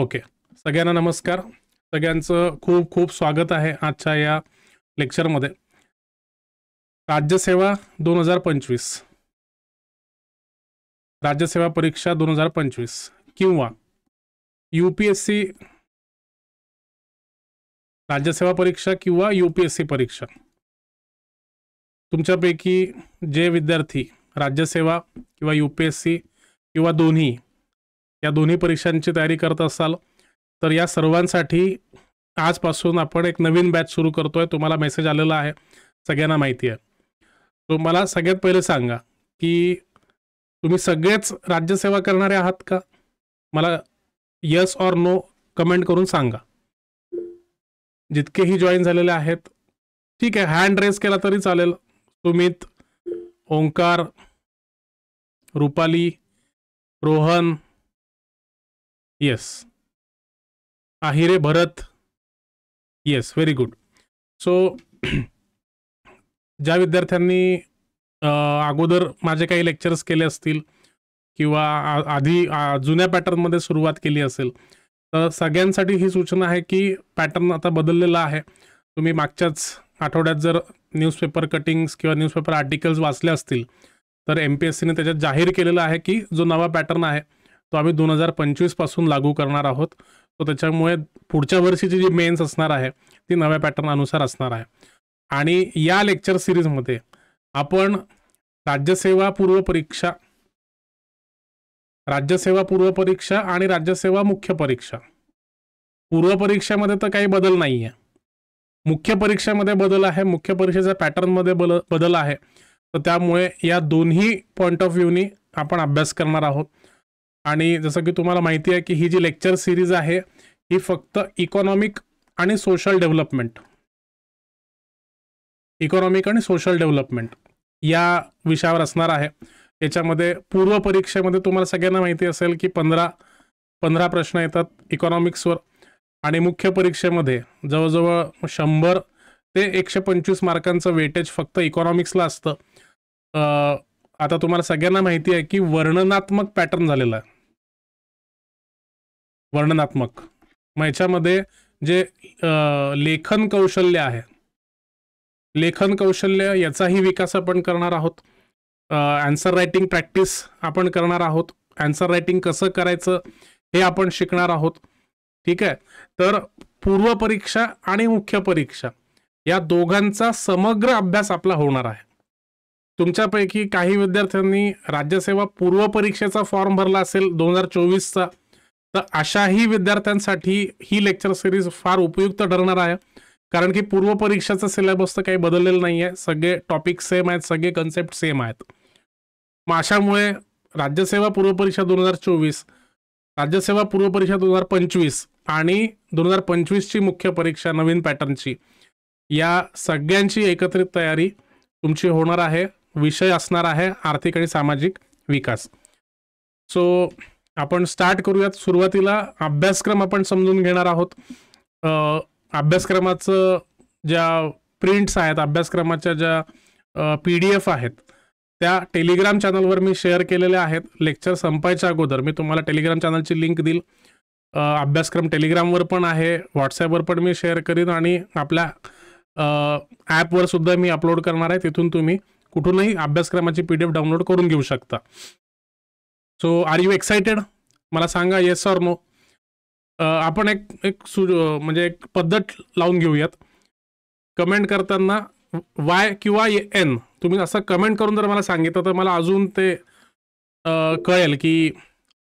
Okay सगळ्यांना नमस्कार सगळ्यांचं खूप खूप स्वागत आहे आजच्या या लेक्चरमध्ये राज्यसेवा दोन हजार पंचवीस राज्यसेवा परीक्षा दोन हजार पंचवीस किंवा यू पी एस सी राज्यसेवा परीक्षा किंवा यू पी एस सी परीक्षा तुमच्यापैकी जे विद्यार्थी राज्यसेवा किंवा यू पी एस सी किंवा दोन्ही या दोन्ही परीक्षांची तयारी करत असाल तर या सर्वांसाठी आजपासून आपण एक नवीन बॅच सुरू करतोय तुम्हाला मेसेज आलेला आहे सगळ्यांना माहिती आहे तो मला सगळ्यात पहिले सांगा की तुम्ही सगळेच राज्यसेवा करणारे आहात का मला यस और नो कमेंट करून सांगा जितकेही जॉईन झालेले आहेत ठीक आहे हँड रेस केला तरी चालेल Sumit Omkar Rupali Rohan yes Ahire Bharat yes very good so ज्या विद्यार्थ्यांनी अगोदर माझे काही लेक्चर्स केले असतील किंवा आधी जुन्या पॅटर्नमध्ये सुरुवात केली असेल तर सगळ्यांसाठी ही सूचना आहे की पॅटर्न आता बदललेला आहे तुम्ही मागच्याच आठवड्यात जर न्यूजपेपर कटिंग्स किंवा न्यूजपेपर आर्टिकल्स वाचले असतील तर एम पी एस सीने त्याच्यात जाहीर केलेलं आहे की जो नवा पॅटर्न आहे तो आम्ही दोन हजार पंचवीस पासून लागू करणार आहोत तो त्याच्यामुळे पुढच्या वर्षीची जी मेन्स असणार आहे ती नव्या पॅटर्न अनुसार असणार आहे आणि या लेक्चर सिरीजमध्ये आपण राज्यसेवा पूर्व परीक्षा राज्यसेवा पूर्व परीक्षा आणि राज्यसेवा मुख्य परीक्षा पूर्व परीक्षेमध्ये तर काही बदल नाही आहे मुख्य परीक्षेमध्ये बदल आहे मुख्य परीक्षेच्या पॅटर्नमध्ये बदल बदल आहे तर त्यामुळे या दोन्ही पॉईंट ऑफ व्ह्यूनी आपण अभ्यास करणार आहोत आणि जसं की तुम्हाला माहिती आहे की ही जी लेक्चर सिरीज आहे ही फक्त इकॉनॉमिक आणि सोशल डेव्हलपमेंट इकॉनॉमिक आणि सोशल डेव्हलपमेंट या विषयावर असणार आहे याच्यामध्ये पूर्व परीक्षेमध्ये तुम्हाला सगळ्यांना माहिती असेल की पंधरा पंधरा प्रश्न येतात इकॉनॉमिक्सवर आणि मुख्य परीक्षेमध्ये जवळजवळ शंभर ते एकशे पंचवीस मार्कांचं वेटेज फक्त इकॉनॉमिक्सला असतं आता तुम्हाला सगळ्यांना माहिती आहे की वर्णनात्मक पॅटर्न झालेला आहे वर्णनात्मक मग याच्यामध्ये जे लेखन कौशल्य आहे लेखन कौशल्य याचाही विकास आपण करणार आहोत ॲन्सर रायटिंग प्रॅक्टिस आपण करणार आहोत ॲन्सर रायटिंग कसं करायचं हे आपण शिकणार आहोत ठीक आहे तर पूर्वपरीक्षा आणि मुख्य परीक्षा या दोघांचा समग्र अभ्यास आपला होणार आहे तुमच्यापैकी काही विद्यार्थ्यांनी राज्यसेवा पूर्वपरीक्षेचा फॉर्म भरला असेल दोन हजार चोवीसचा तर अशाही विद्यार्थ्यांसाठी ही लेक्चर सिरीज फार उपयुक्त ठरणार आहे कारण की पूर्व पूर्वपरीक्षाचा सिलेबस तर काही बदललेलं नाही आहे सगळे टॉपिक सेम आहेत सगळे कन्सेप्ट सेम आहेत मग अशामुळे राज्यसेवा पूर्वपरीक्षा दोन हजार चोवीस राज्यसेवा पूर्वपरीक्षा दोन हजार पंचवीस आणि दोन हजार पंचवीसची मुख्य परीक्षा नवीन पॅटर्नची या सगळ्यांची एकत्रित तयारी तुमची होणार आहे विषय असणार आहे आर्थिक आणि सामाजिक विकास सो so, आपण स्टार्ट करूयात सुरुवातीला अभ्यासक्रम आपण समजून घेणार आहोत अभ्यासक्रमाचं ज्या प्रिंट्स आहेत अभ्यासक्रमाच्या ज्या पी डी एफ आहेत त्या टेलिग्राम चॅनलवर मी शेअर केलेल्या आहेत लेक्चर संपायच्या अगोदर मी तुम्हाला टेलिग्राम चॅनलची लिंक देईल अभ्यासक्रम टेलिग्रामवर पण आहे व्हॉट्सॲपवर पण मी शेअर करीन आणि आपल्या ॲपवर सुद्धा मी अपलोड करणार आहे तिथून तुम्ही कुठूनही अभ्यासक्रमाची पी डी एफ डाउनलोड करून घेऊ शकता सो आर यू एक्सायटेड मला सांगा येस सर नो आपण एक एक सु म्हणजे एक पद्धत लावून घेऊयात कमेंट करताना वाय किंवा एन तुम्ही असं कमेंट करून जर मला सांगितलं तर मला अजून ते कळेल की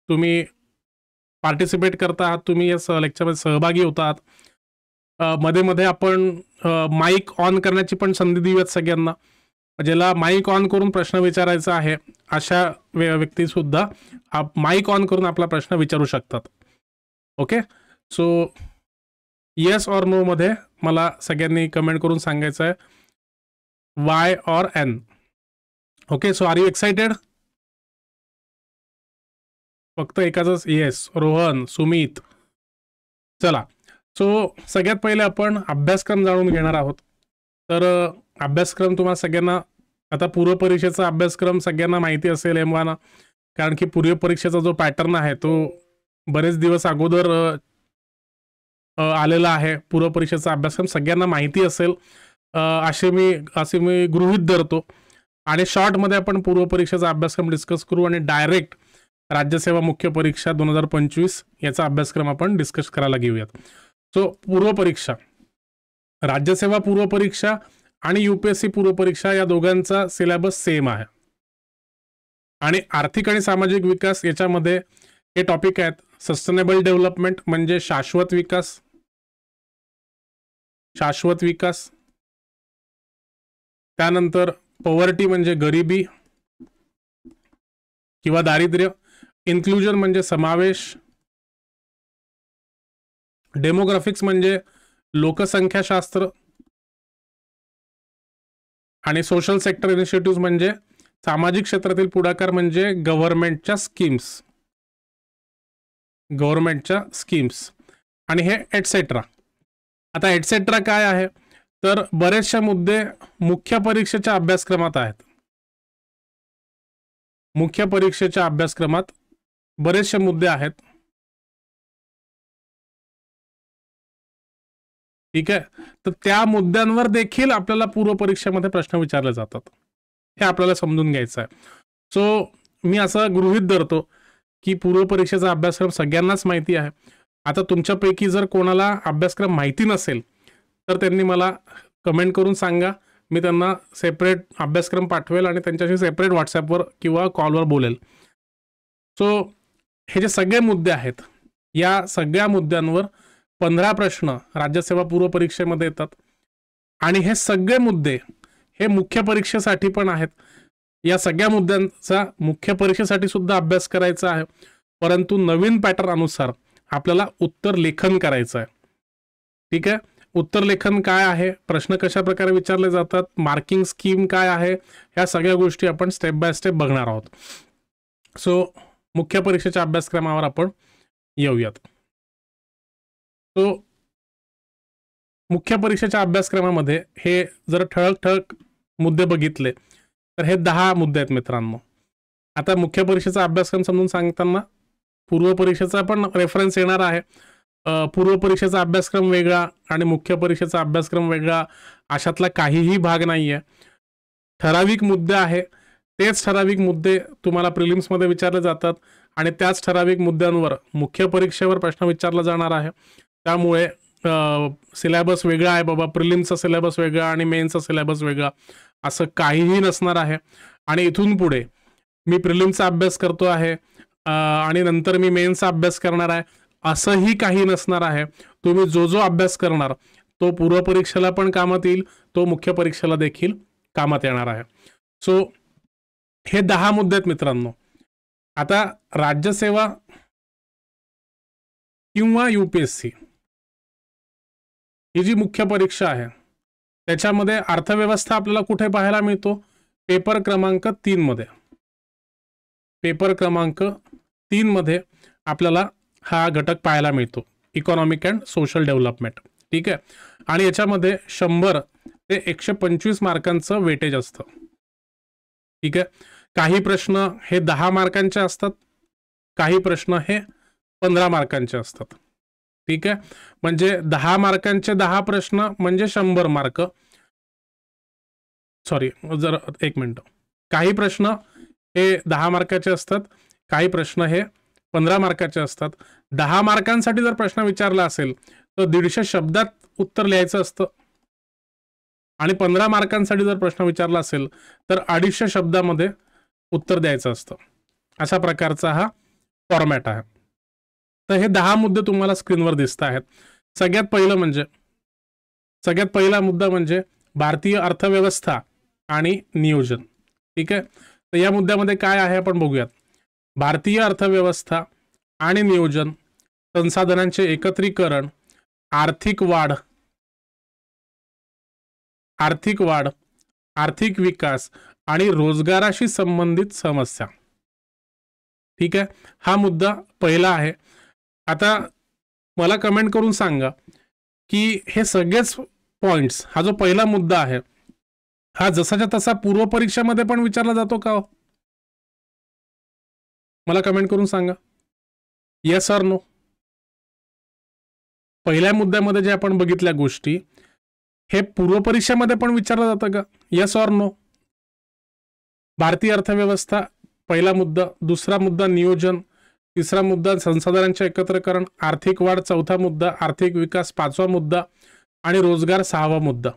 तुम्ही पार्टिसिपेट करता आहात तुम्ही या स लेक्चरमध्ये सहभागी होतात मध्ये मध्ये आपण माईक ऑन करण्याची पण संधी देऊयात सगळ्यांना ज्याला माईक ऑन करून प्रश्न विचारायचा आहे अशा व्यक्ती सुद्धा आप माईक ऑन करून आपला प्रश्न विचारू शकतात okay so yes or no मध्ये मला सगळ्यांनी कमेंट करून सांगायचं आहे Y or N okay so are you excited फक्त एकाच येस रोहन सुमित चला सो सगळ्यात पहिले आपण अभ्यासक्रम जाणून घेणार आहोत तर अभ्यासक्रम तुम्हाला सगळ्यांना आता पूर्वपरीक्षेचा अभ्यासक्रम सगळ्यांना माहिती असेल ना कारण की पूर्वपरीक्षेचा जो पॅटर्न आहे तो बरेच दिवस अगोदर आलेला आहे पूर्वपरीक्षेचा अभ्यासक्रम सगळ्यांना माहिती असेल असे मी असे मी गृहित धरतो आणि शॉर्टमध्ये आपण पूर्वपरीक्षेचा अभ्यासक्रम डिस्कस करू आणि डायरेक्ट राज्यसेवा मुख्य परीक्षा दोन हजार पंचवीस याचा अभ्यासक्रम आपण डिस्कस करायला घेऊयात सो पूर्वपरीक्षा राज्यसेवा पूर्वपरीक्षा आणि युपीएससी पूर्वपरीक्षा या दोघांचा सिलेबस सेम आहे आणि आर्थिक आणि सामाजिक विकास याच्यामध्ये हे टॉपिक आहेत सस्टेनेबल डेव्हलपमेंट म्हणजे शाश्वत विकास शाश्वत विकास त्यानंतर पॉवर्टी म्हणजे गरिबी किंवा दारिद्र्य इन्क्लुजन म्हणजे समावेश डेमोग्राफिक्स म्हणजे लोकसंख्याशास्त्र आणि सोशल सेक्टर इनिशिएटिव्ह म्हणजे सामाजिक क्षेत्रातील पुढाकार म्हणजे गव्हर्नमेंटच्या स्कीम्स गव्हर्नमेंटच्या स्कीम्स आणि हे एटसेट्रा आता एटसेट्रा काय आहे तर बरेचसे मुद्दे मुख्य परीक्षेच्या अभ्यासक्रमात आहेत मुख्य परीक्षेच्या अभ्यासक्रमात बरेचसे मुद्दे आहेत ठीक आहे तर त्या मुद्द्यांवर देखील आपल्याला पूर्व परीक्षेमध्ये प्रश्न विचारले जातात हे आपल्याला समजून घ्यायचं आहे सो मी असं गृहित धरतो की पूर्व परीक्षेचा अभ्यासक्रम सगळ्यांनाच माहिती आहे आता तुमच्यापैकी जर कोणाला अभ्यासक्रम माहिती नसेल तर त्यांनी मला कमेंट करून सांगा मी त्यांना सेपरेट अभ्यासक्रम पाठवेल आणि त्यांच्याशी सेपरेट व्हॉट्सॲपवर किंवा कॉलवर बोलेल सो हे जे सगळे मुद्दे आहेत या सगळ्या मुद्द्यांवर पंधरा प्रश्न राज्यसेवा पूर्व परीक्षेमध्ये येतात आणि हे सगळे मुद्दे हे मुख्य परीक्षेसाठी पण आहेत या सगळ्या मुद्द्यांचा मुख्य परीक्षेसाठी सुद्धा अभ्यास करायचा आहे परंतु नवीन पॅटर्न अनुसार आपल्याला उत्तर लेखन करायचं आहे ठीक आहे उत्तर लेखन काय आहे प्रश्न कशा प्रकारे विचारले जातात मार्किंग स्कीम काय आहे ह्या सगळ्या गोष्टी आपण स्टेप बाय स्टेप बघणार आहोत सो मुख्य परीक्षेच्या अभ्यासक्रमावर आपण येऊयात मुख्य परीक्षेच्या अभ्यासक्रमामध्ये हे जर ठळक ठळक मुद्दे बघितले तर हे दहा मुद्दे आहेत मित्रांनो आता मुख्य परीक्षेचा अभ्यासक्रम समजून सांगताना पूर्व परीक्षेचा पण रेफरन्स येणार आहे पूर्व परीक्षेचा अभ्यासक्रम वेगळा आणि मुख्य परीक्षेचा अभ्यासक्रम वेगळा अशातला काहीही भाग नाही आहे ठराविक मुद्दे आहे तेच ठराविक मुद्दे तुम्हाला प्रिलिम्समध्ये विचारले जातात आणि त्याच ठराविक मुद्द्यांवर मुख्य परीक्षेवर प्रश्न विचारला जाणार आहे त्यामुळे सिलेबस वेगळा आहे बाबा प्रिलिमचा सिलेबस वेगळा आणि मेनचा सिलेबस वेगळा असं काहीही नसणार आहे आणि इथून पुढे मी प्रिलिमचा अभ्यास करतो आहे आणि नंतर मी मेनचा अभ्यास करणार आहे असंही काही नसणार आहे तुम्ही जो जो अभ्यास करणार तो पूर्व परीक्षेला पण कामात येईल तो मुख्य परीक्षेला देखील कामात येणार आहे सो हे दहा मुद्दे आहेत मित्रांनो आता राज्यसेवा किंवा यू पी एस सी ही जी मुख्य परीक्षा आहे त्याच्यामध्ये अर्थव्यवस्था आपल्याला कुठे पाहायला मिळतो पेपर क्रमांक तीनमध्ये पेपर क्रमांक मध्ये आपल्याला हा घटक पाहायला मिळतो इकॉनॉमिक अँड सोशल डेव्हलपमेंट ठीक आहे आणि याच्यामध्ये शंभर ते एकशे पंचवीस मार्कांचं वेटेज असतं ठीक आहे काही प्रश्न हे दहा मार्कांचे असतात काही प्रश्न हे पंधरा मार्कांचे असतात ठीक आहे म्हणजे दहा मार्कांचे दहा प्रश्न म्हणजे शंभर मार्क सॉरी जर एक मिनिट काही प्रश्न हे दहा मार्काचे असतात काही प्रश्न हे पंधरा मार्काचे असतात दहा मार्कांसाठी जर प्रश्न विचारला असेल तर दीडशे शब्दात उत्तर लिहायचं असतं आणि पंधरा मार्कांसाठी जर प्रश्न विचारला असेल तर अडीचशे शब्दामध्ये उत्तर द्यायचं असतं अशा प्रकारचा हा फॉर्मॅट आहे तर हे दहा मुद्दे तुम्हाला स्क्रीनवर दिसत आहेत सगळ्यात पहिलं म्हणजे सगळ्यात पहिला मुद्दा म्हणजे भारतीय अर्थव्यवस्था आणि नियोजन ठीक आहे तर या मुद्द्यामध्ये काय आहे आपण बघूयात भारतीय अर्थव्यवस्था आणि नियोजन संसाधनांचे एकत्रीकरण आर्थिक वाढ आर्थिक वाढ आर्थिक विकास आणि रोजगाराशी संबंधित समस्या ठीक आहे हा मुद्दा पहिला आहे आता मला कमेंट करून सांगा की हे सगळेच पॉइंट्स हा जो पहिला मुद्दा आहे हा जसाच्या तसा पूर्व परीक्षेमध्ये पण विचारला जातो का हो? मला कमेंट करून सांगा येस ऑर नो पहिल्या मुद्द्यामध्ये जे आपण बघितल्या गोष्टी हे पूर्व परीक्षेमध्ये पण विचारलं जातं का येस ऑर नो भारतीय अर्थव्यवस्था पहिला मुद्दा दुसरा मुद्दा नियोजन तिसरा मुद्दा संसाधनांचे एकत्रकरण आर्थिक वाढ चौथा मुद्दा आर्थिक विकास पाचवा मुद्दा आणि रोजगार सहावा मुद्दा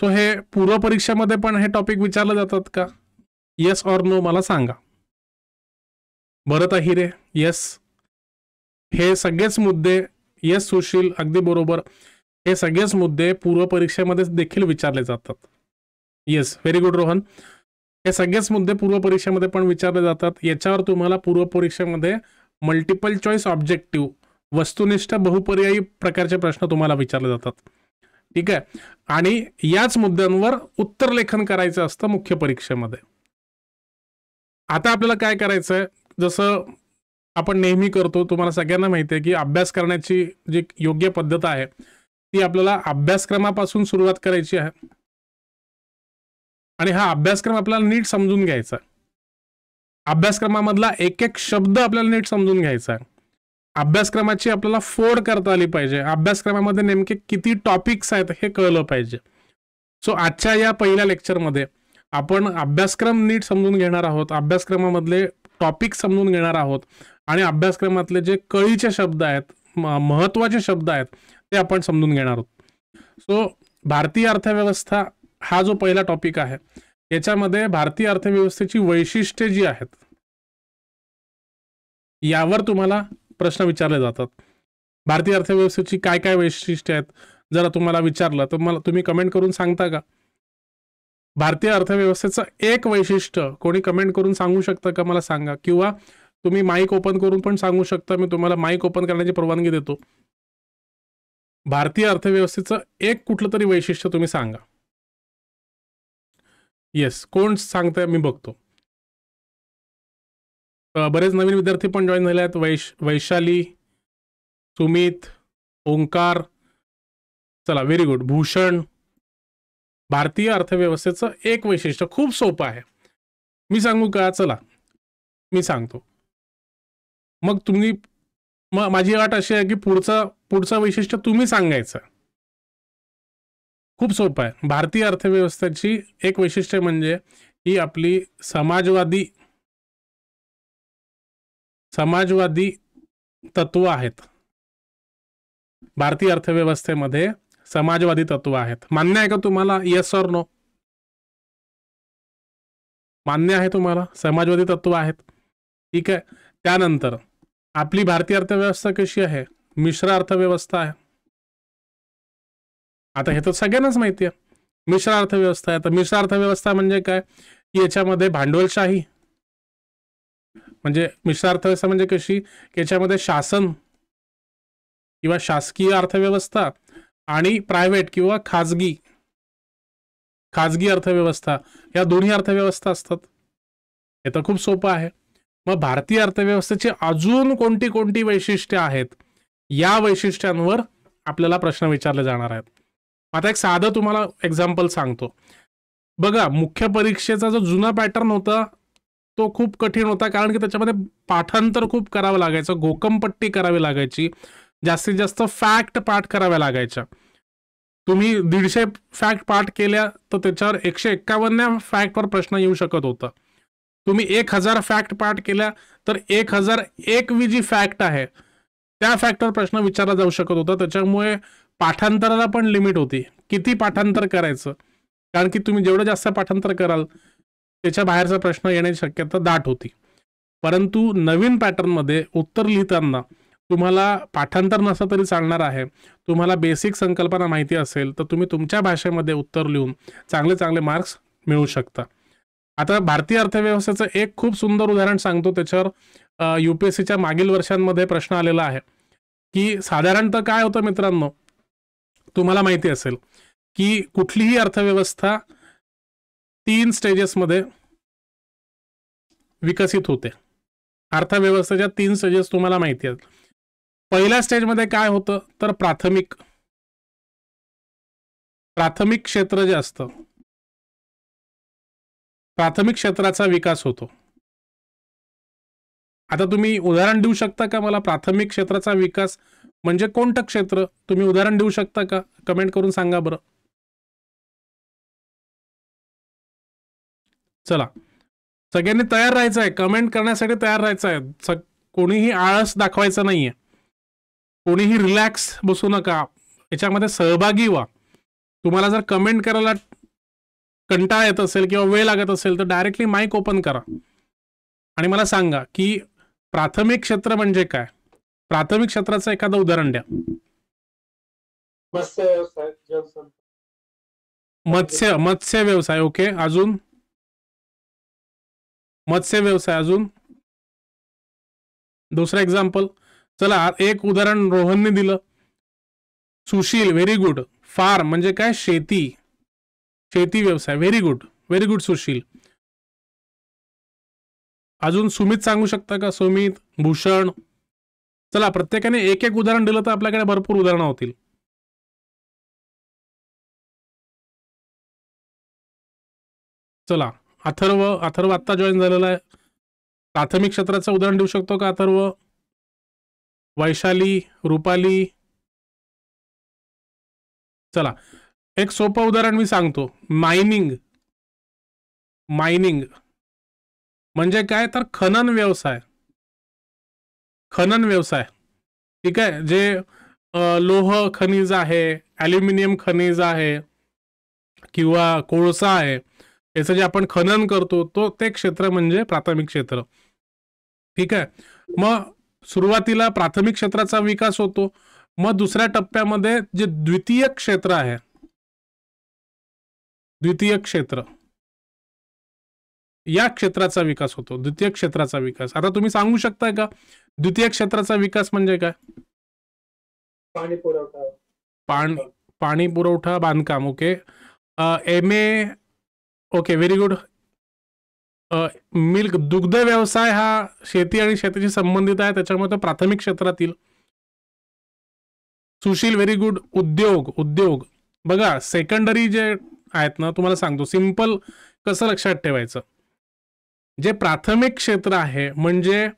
सो हे पूर्व परीक्षेमध्ये पण हे टॉपिक विचारले जातात का येस ऑर नो मला सांगा भरत अहिरे येस हे सगळेच मुद्दे येस सुशील अगदी बरोबर हे सगळेच मुद्दे पूर्व परीक्षेमध्ये देखील विचारले जातात येस व्हेरी गुड रोहन हे सगळेच मुद्दे पूर्वपरीक्षेमध्ये पण विचारले जातात याच्यावर तुम्हाला पूर्वपरीक्षेमध्ये मल्टिपल चॉईस ऑब्जेक्टिव्ह वस्तुनिष्ठ बहुपर्यायी प्रकारचे प्रश्न तुम्हाला विचारले जातात ठीक आहे आणि याच मुद्द्यांवर उत्तर लेखन करायचं असतं मुख्य परीक्षेमध्ये आता आपल्याला काय करायचं आहे जसं आपण नेहमी करतो तुम्हाला सगळ्यांना माहिती आहे की अभ्यास करण्याची जी योग्य पद्धत आहे ती आपल्याला अभ्यासक्रमापासून सुरुवात करायची आहे आणि हा अभ्यासक्रम आपल्याला नीट समजून घ्यायचा अभ्यासक्रमामधला एक एक शब्द आपल्याला नीट समजून घ्यायचा अभ्यासक्रमाची आपल्याला फोड करता आली पाहिजे अभ्यासक्रमामध्ये नेमके किती टॉपिक्स आहेत हे कळलं पाहिजे सो आजच्या या पहिल्या लेक्चरमध्ये आपण अभ्यासक्रम नीट समजून घेणार आहोत अभ्यासक्रमामधले टॉपिक समजून घेणार आहोत आणि अभ्यासक्रमातले जे कळीचे शब्द आहेत महत्त्वाचे शब्द आहेत ते आपण समजून घेणार आहोत सो भारतीय अर्थव्यवस्था हा जो पहिला टॉपिक आहे याच्यामध्ये भारतीय अर्थव्यवस्थेची वैशिष्ट्ये जी आहेत यावर तुम्हाला प्रश्न विचारले जातात भारतीय अर्थव्यवस्थेची काय काय वैशिष्ट्ये आहेत जरा तुम्हाला विचारलं तर मला तुम्ही कमेंट करून सांगता का भारतीय अर्थव्यवस्थेचं एक वैशिष्ट्य कोणी कमेंट करून सांगू शकता का मला सांगा किंवा तुम्ही माईक ओपन करून पण सांगू शकता मी तुम्हाला माईक ओपन करण्याची परवानगी देतो भारतीय अर्थव्यवस्थेचं एक कुठलं तरी वैशिष्ट्य तुम्ही सांगा येस कोण सांगताय मी बघतो बरेच नवीन विद्यार्थी पण जॉईन झाले आहेत वैश वैशाली सुमित ओंकार चला व्हेरी गुड भूषण भारतीय अर्थव्यवस्थेचं एक वैशिष्ट्य खूप सोपं आहे मी सांगू का चला मी सांगतो मग तुम्ही मग माझी वाट अशी आहे की पुढचं पुढचं वैशिष्ट्य तुम्ही सांगायचं खूप सोपं आहे भारतीय अर्थव्यवस्थेची एक वैशिष्ट्य म्हणजे ही आपली समाजवादी समाजवादी तत्व आहेत भारतीय अर्थव्यवस्थेमध्ये समाजवादी तत्व आहेत मान्य आहे का तुम्हाला येस ऑर नो मान्य आहे तुम्हाला समाजवादी तत्व आहेत ठीक आहे त्यानंतर आपली भारतीय अर्थव्यवस्था कशी आहे मिश्र अर्थव्यवस्था आहे आता हे तर सगळ्यांनाच माहिती आहे मिश्र अर्थव्यवस्था आहे तर मिश्र अर्थव्यवस्था म्हणजे काय की याच्यामध्ये भांडवलशाही म्हणजे मिश्र अर्थव्यवस्था म्हणजे कशी याच्यामध्ये शासन किंवा शासकीय अर्थव्यवस्था आणि प्रायव्हेट किंवा खाजगी खाजगी अर्थव्यवस्था या दोन्ही अर्थव्यवस्था असतात हे तर खूप सोपं आहे मग भारतीय अर्थव्यवस्थेची अजून कोणती कोणती वैशिष्ट्ये आहेत या वैशिष्ट्यांवर आपल्याला प्रश्न विचारले जाणार आहेत आता एक साधं तुम्हाला एक्झाम्पल सांगतो बघा मुख्य परीक्षेचा जो जुना पॅटर्न होता तो खूप कठीण होता कारण की त्याच्यामध्ये पाठांतर खूप करावं लागायचं गोकमपट्टी करावी लागायची जास्तीत जास्त फॅक्ट पाठ कराव्या लागायच्या तुम्ही दीडशे फॅक्ट पाठ केल्या तर त्याच्यावर एकशे फॅक्ट फॅक्टवर प्रश्न येऊ शकत होता तुम्ही एक हजार फॅक्ट पाठ केल्या तर एक हजार एक जी फॅक्ट आहे त्या फॅक्टवर प्रश्न विचारला जाऊ शकत होता त्याच्यामुळे पाठांतराला पण लिमिट होती किती पाठांतर करायचं कारण की तुम्ही जेवढं जास्त पाठांतर कराल त्याच्या बाहेरचा प्रश्न येण्याची शक्यता दाट होती परंतु नवीन पॅटर्नमध्ये उत्तर लिहिताना तुम्हाला पाठांतर नसा तरी चालणार आहे तुम्हाला बेसिक संकल्पना माहिती असेल तर तुम्ही तुमच्या भाषेमध्ये उत्तर लिहून चांगले चांगले मार्क्स मिळू शकता आता भारतीय अर्थव्यवस्थेचं एक खूप सुंदर उदाहरण सांगतो त्याच्यावर यू पी एस सीच्या मागील वर्षांमध्ये प्रश्न आलेला आहे की साधारणतः काय होतं मित्रांनो तुम्हाला माहिती असेल की कुठलीही अर्थव्यवस्था तीन स्टेजेसमध्ये विकसित होते अर्थव्यवस्थेच्या तीन स्टेजेस तुम्हाला माहिती आहेत पहिल्या स्टेजमध्ये काय होतं तर प्राथमिक प्राथमिक क्षेत्र जे असतं प्राथमिक क्षेत्राचा विकास होतो आता तुम्ही उदाहरण देऊ शकता का मला प्राथमिक क्षेत्राचा विकास म्हणजे कोणतं क्षेत्र तुम्ही उदाहरण देऊ शकता का कमेंट करून सांगा बरं चला सगळ्यांनी तयार राहायचं आहे कमेंट करण्यासाठी तयार राहायचं आहे कोणीही आळस दाखवायचं नाहीये कोणीही रिलॅक्स बसू नका याच्यामध्ये सहभागी व्हा तुम्हाला जर कमेंट करायला कंटाळा येत असेल किंवा वेळ लागत असेल तर डायरेक्टली माईक ओपन करा आणि मला सांगा की प्राथमिक क्षेत्र म्हणजे काय प्राथमिक क्षेत्राचं एखादं उदाहरण द्या मत्स्य मत्स्य व्यवसाय ओके अजून मत्स्य व्यवसाय अजून दुसरा एक्झाम्पल चला एक उदाहरण रोहनने दिलं सुशील व्हेरी गुड फार म्हणजे काय शेती शेती व्यवसाय very good very good Sushil अजून सुमित सांगू शकता का सुमित भूषण चला प्रत्येकाने एक एक उदाहरण दिलं तर आपल्याकडे भरपूर उदाहरणं होतील चला अथर्व अथर्व आत्ता जॉईन झालेला आहे प्राथमिक क्षेत्राचं उदाहरण देऊ शकतो का अथर्व वैशाली रुपाली चला एक सोपं उदाहरण मी सांगतो मायनिंग मायनिंग म्हणजे काय तर खनन व्यवसाय खनन व्यवसाय ठीक आहे जे लोह खनिज आहे ॲल्युमिनियम खनिज आहे किंवा कोळसा आहे याचं जे आपण खनन करतो तो ते क्षेत्र म्हणजे प्राथमिक क्षेत्र ठीक आहे मग सुरुवातीला प्राथमिक क्षेत्राचा विकास होतो मग दुसऱ्या टप्प्यामध्ये जे द्वितीय क्षेत्र आहे द्वितीय क्षेत्र या क्षेत्राचा विकास होतो द्वितीय क्षेत्राचा विकास आता तुम्ही सांगू शकताय का द्वितीय क्षेत्राचा विकास म्हणजे काय पाणी पुरवठा पाणी पाणी पुरवठा बांधकाम okay M A okay very good milk दुग्ध व्यवसाय हा शेती आणि शेतीशी संबंधित आहे त्याच्यामुळे तो प्राथमिक क्षेत्रातील सुशील व्हेरी गुड उद्योग उद्योग बघा सेकंडरी जे आहेत ना तुम्हाला सांगतो सिंपल कसं लक्षात ठेवायचं जे प्राथमिक क्षेत्र आहे म्हणजे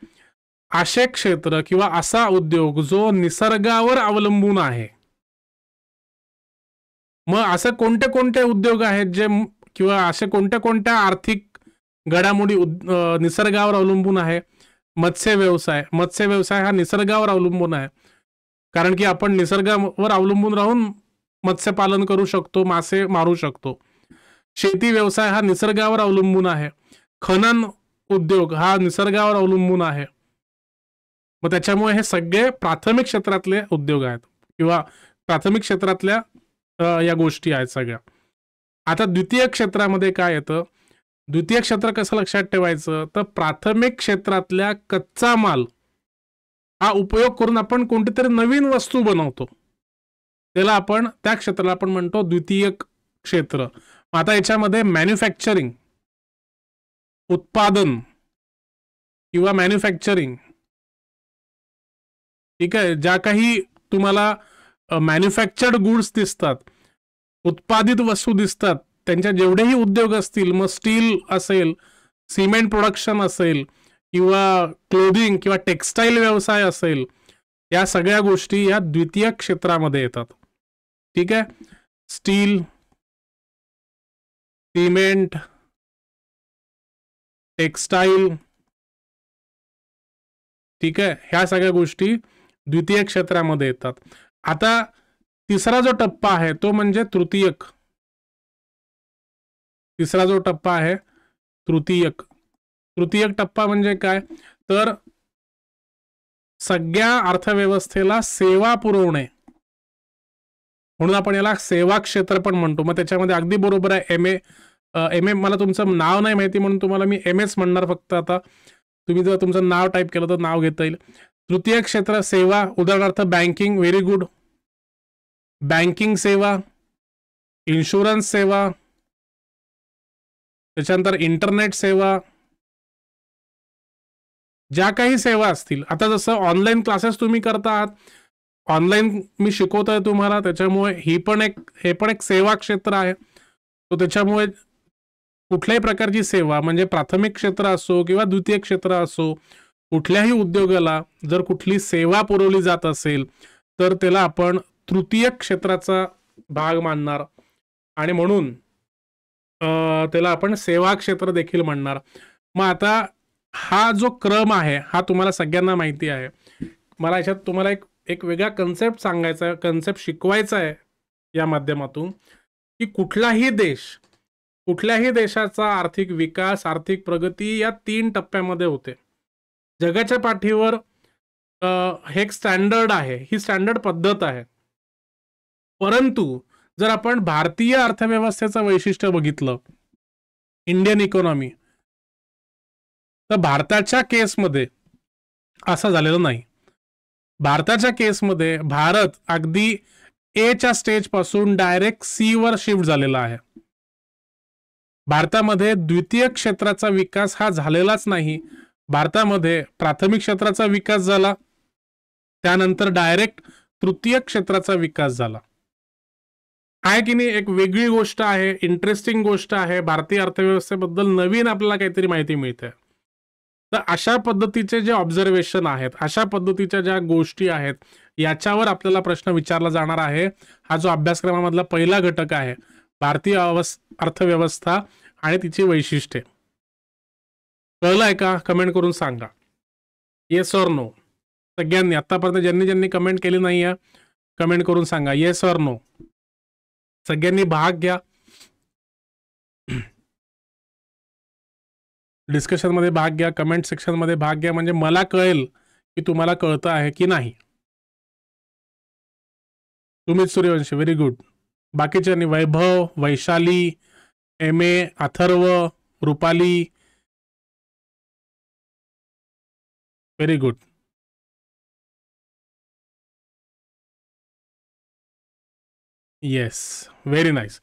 असे क्षेत्र किंवा असा उद्योग जो निसर्गावर अवलंबून आहे मग असे कोणते कोणते उद्योग आहेत जे किंवा असे कोणत्या कोणत्या आर्थिक घडामोडी निसर्गावर अवलंबून आहे मत्स्य व्यवसाय मत्स्य व्यवसाय हा निसर्गावर अवलंबून आहे कारण की आपण निसर्गावर अवलंबून राहून मत्स्यपालन करू शकतो मासे मारू शकतो शेती व्यवसाय हा निसर्गावर अवलंबून आहे खनन उद्योग हा निसर्गावर अवलंबून आहे मग त्याच्यामुळे हे सगळे प्राथमिक क्षेत्रातले उद्योग आहेत किंवा प्राथमिक क्षेत्रातल्या या गोष्टी आहेत सगळ्या आता द्वितीय क्षेत्रामध्ये काय येतं द्वितीय क्षेत्र कसं लक्षात ठेवायचं तर प्राथमिक क्षेत्रातल्या कच्चा माल हा उपयोग करून आपण कोणतीतरी नवीन वस्तू बनवतो त्याला आपण त्या क्षेत्राला आपण म्हणतो द्वितीय क्षेत्र आता याच्यामध्ये मॅन्युफॅक्चरिंग उत्पादन किंवा मॅन्युफॅक्चरिंग ठीक आहे ज्या काही तुम्हाला मॅन्युफॅक्चर्ड गुड्स दिसतात उत्पादित वस्तू दिसतात त्यांच्या जेवढेही उद्योग असतील मग स्टील असेल सिमेंट प्रोडक्शन असेल किंवा क्लोदिंग किंवा टेक्सटाईल व्यवसाय असेल या सगळ्या गोष्टी या द्वितीय क्षेत्रामध्ये येतात ठीक आहे स्टील सिमेंट टेक्सटाईल ठीक आहे ह्या सगळ्या गोष्टी द्वितीय क्षेत्रामध्ये येतात आता तिसरा जो टप्पा आहे तो म्हणजे तृतीयक तिसरा जो टप्पा आहे तृतीयक तृतीयक टप्पा म्हणजे काय तर सगळ्या अर्थव्यवस्थेला सेवा पुरवणे म्हणून आपण याला सेवा क्षेत्र पण म्हणतो मग त्याच्यामध्ये अगदी बरोबर आहे एम ए एम एम मला तुमचं नाव नाही माहिती म्हणून तुम्हाला मी एम एस म्हणणार फक्त आता तुम्ही जर तुमचं नाव टाईप केलं तर नाव घेता येईल तृतीय क्षेत्र सेवा उदाहरणार्थ बँकिंग व्हेरी गुड बँकिंग सेवा इन्शुरन्स सेवा त्याच्यानंतर इंटरनेट सेवा ज्या काही सेवा असतील आता जसं ऑनलाईन क्लासेस तुम्ही करता आहात ऑनलाईन मी शिकवतोय तुम्हाला त्याच्यामुळे ही पण एक हे पण एक सेवा क्षेत्र आहे तो त्याच्यामुळे कुठल्याही प्रकारची सेवा म्हणजे प्राथमिक क्षेत्र असो किंवा द्वितीय क्षेत्र असो कुठल्याही उद्योगाला जर कुठली सेवा पुरवली जात असेल तर त्याला आपण तृतीय क्षेत्राचा भाग मानणार आणि म्हणून त्याला आपण सेवा क्षेत्र देखील म्हणणार मग आता हा जो क्रम आहे हा तुम्हाला सगळ्यांना माहिती आहे मला याच्यात तुम्हाला एक एक वेगळा कन्सेप्ट सांगायचा कन्सेप्ट शिकवायचा आहे या माध्यमातून की कुठलाही देश कुठल्याही देशाचा आर्थिक विकास आर्थिक प्रगती या तीन टप्प्यामध्ये होते जगाच्या पाठीवर हे एक स्टँडर्ड आहे ही स्टँडर्ड पद्धत आहे परंतु जर आपण भारतीय अर्थव्यवस्थेचं वैशिष्ट्य बघितलं इंडियन इकॉनॉमी तर भारताच्या केसमध्ये असं झालेलं नाही भारताच्या केसमध्ये भारत अगदी एच्या स्टेजपासून डायरेक्ट सीवर शिफ्ट झालेला आहे भारतामध्ये द्वितीय क्षेत्राचा विकास हा झालेलाच नाही भारतामध्ये प्राथमिक क्षेत्राचा विकास झाला त्यानंतर डायरेक्ट तृतीय क्षेत्राचा विकास झाला आहे की नाही एक वेगळी गोष्ट आहे इंटरेस्टिंग गोष्ट आहे भारतीय अर्थव्यवस्थेबद्दल नवीन आपल्याला काहीतरी माहिती मिळते तर अशा पद्धतीचे जे ऑब्झर्वेशन आहेत अशा पद्धतीच्या ज्या गोष्टी आहेत याच्यावर आपल्याला प्रश्न विचारला जाणार आहे हा जो अभ्यासक्रमामधला पहिला घटक आहे भारतीय अर्थव्यवस्था आणि तिची वैशिष्ट्ये कळलं आहे का कमेंट करून सांगा येस ऑर नो सगळ्यांनी आतापर्यंत ज्यांनी ज्यांनी कमेंट केली नाही आहे कमेंट करून सांगा येस ऑर नो सगळ्यांनी भाग घ्या डिस्कशनमध्ये भाग घ्या कमेंट सेक्शनमध्ये भाग घ्या म्हणजे मला कळेल की तुम्हाला कळतं आहे की नाही सुमित सूर्यवंशी व्हेरी गुड आणि Vaibhav Vaishali M A Atharva Rupali very good yes very nice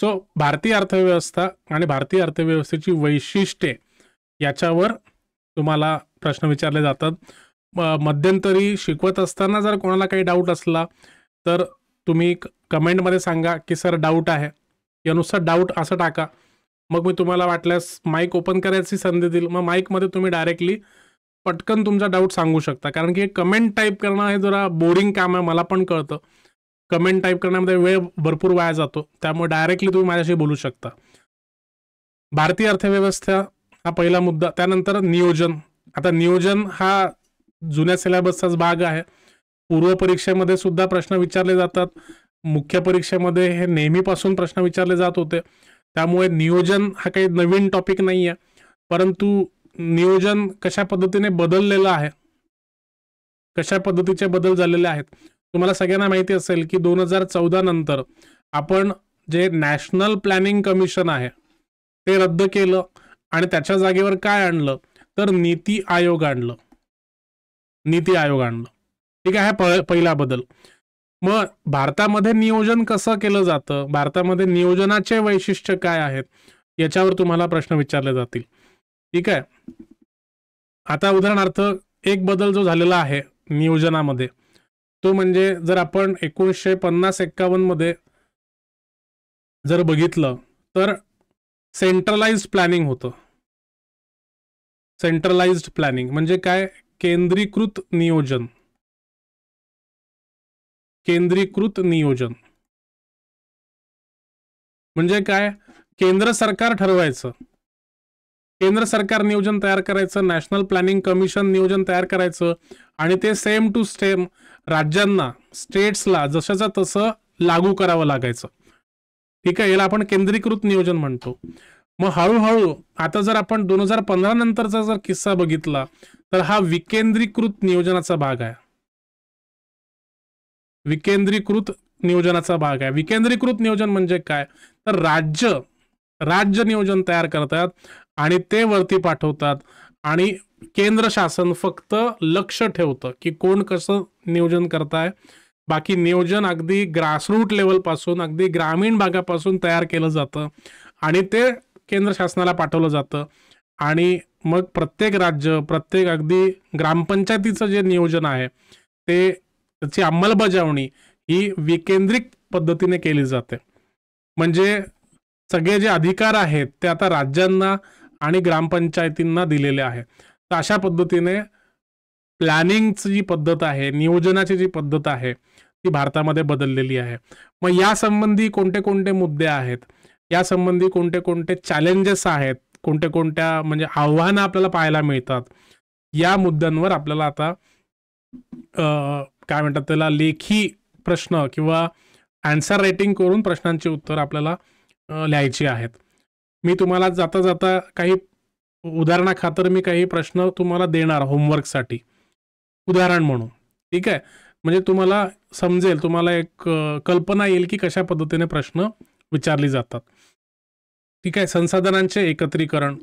so भारतीय अर्थव्यवस्था आणि भारतीय अर्थव्यवस्थेची वैशिष्ट्ये याच्यावर तुम्हाला प्रश्न विचारले जातात मध्यंतरी शिकवत असताना जर कोणाला काही डाऊट असला तर तुम्ही कमेंटमध्ये सांगा की सर डाऊट आहे यानुसार डाऊट असं टाका मग मी तुम्हाला वाटल्यास माईक ओपन करायची संधी देईल मग माईकमध्ये तुम्ही डायरेक्टली पटकन तुमचा डाऊट सांगू शकता कारण की कमेंट टाईप करणं हे जरा बोरिंग काम आहे मला पण कळतं कमेंट टाईप करण्यामध्ये वेळ भरपूर वाया जातो त्यामुळे डायरेक्टली तुम्ही माझ्याशी बोलू शकता भारतीय अर्थव्यवस्था हा पहिला मुद्दा त्यानंतर नियोजन आता नियोजन हा जुन्या सिलेबसचाच भाग आहे पूर्व परीक्षेमध्ये सुद्धा प्रश्न विचारले जातात मुख्य परीक्षेमध्ये हे नेहमीपासून प्रश्न विचारले जात होते त्यामुळे नियोजन हा काही नवीन टॉपिक नाही आहे परंतु नियोजन कशा पद्धतीने बदललेलं आहे कशा पद्धतीचे बदल झालेले आहेत तुम्हाला सगळ्यांना माहिती असेल की दोन हजार चौदा नंतर आपण जे नॅशनल प्लॅनिंग कमिशन आहे ते रद्द केलं आणि त्याच्या जागेवर काय आणलं तर नीती आयोग आणलं नीती आयोग आणलं ठीक आहे पहिला बदल मग भारतामध्ये नियोजन कसं केलं जातं भारतामध्ये नियोजनाचे वैशिष्ट्य काय आहेत याच्यावर तुम्हाला प्रश्न विचारले जातील ठीक आहे आता उदाहरणार्थ एक बदल जो झालेला आहे नियोजनामध्ये तो म्हणजे जर आपण एकोणीसशे पन्नास एक्कावन्न मध्ये जर बघितलं तर सेंट्रलाइज प्लॅनिंग होतं सेंट्रलाइज प्लॅनिंग म्हणजे काय केंद्रीकृत नियोजन केंद्रीकृत नियोजन म्हणजे काय केंद्र सरकार ठरवायचं केंद्र सरकार नियोजन तयार करायचं नॅशनल प्लॅनिंग कमिशन नियोजन तयार करायचं आणि ते सेम टू सेम राज्यांना स्टेट्सला जशाचं तसं लागू करावं लागायचं ठीक आहे याला आपण केंद्रीकृत नियोजन म्हणतो मग हळूहळू आता जर आपण दोन हजार पंधरा नंतरचा जर किस्सा बघितला तर हा विकेंद्रीकृत नियोजनाचा भाग आहे विकेंद्रीकृत नियोजनाचा भाग आहे विकेंद्रीकृत नियोजन म्हणजे काय तर राज्य राज्य नियोजन तयार करतात आणि ते वरती पाठवतात आणि केंद्र शासन फक्त लक्ष ठेवतं की कोण कसं नियोजन करताय बाकी नियोजन अगदी ग्रासरूट लेवलपासून अगदी ग्रामीण भागापासून तयार केलं जातं आणि ते केंद्र शासनाला पाठवलं जातं आणि मग प्रत्येक राज्य प्रत्येक अगदी ग्रामपंचायतीचं जे नियोजन आहे ते त्याची अंमलबजावणी ही विकेंद्रित पद्धतीने केली जाते म्हणजे सगळे जे अधिकार आहेत ते आता राज्यांना आणि ग्रामपंचायतींना दिलेले आहेत तर अशा पद्धतीने प्लॅनिंगची जी पद्धत आहे नियोजनाची जी पद्धत आहे ती भारतामध्ये बदललेली आहे मग यासंबंधी कोणते कोणते मुद्दे आहेत यासंबंधी कोणते कोणते चॅलेंजेस आहेत कोणते कोणत्या म्हणजे आव्हानं आपल्याला पाहायला मिळतात या मुद्द्यांवर आपल्याला आता काय म्हणतात त्याला लेखी प्रश्न किंवा आन्सर रायटिंग करून प्रश्नांची उत्तर आपल्याला लिहायची आहेत मी तुम्हाला जाता जाता काही खातर मी काही प्रश्न तुम्हाला देणार होमवर्कसाठी उदाहरण म्हणून ठीक आहे म्हणजे तुम्हाला समजेल तुम्हाला एक कल्पना येईल की कशा पद्धतीने प्रश्न विचारले जातात ठीक आहे संसाधनांचे एकत्रीकरण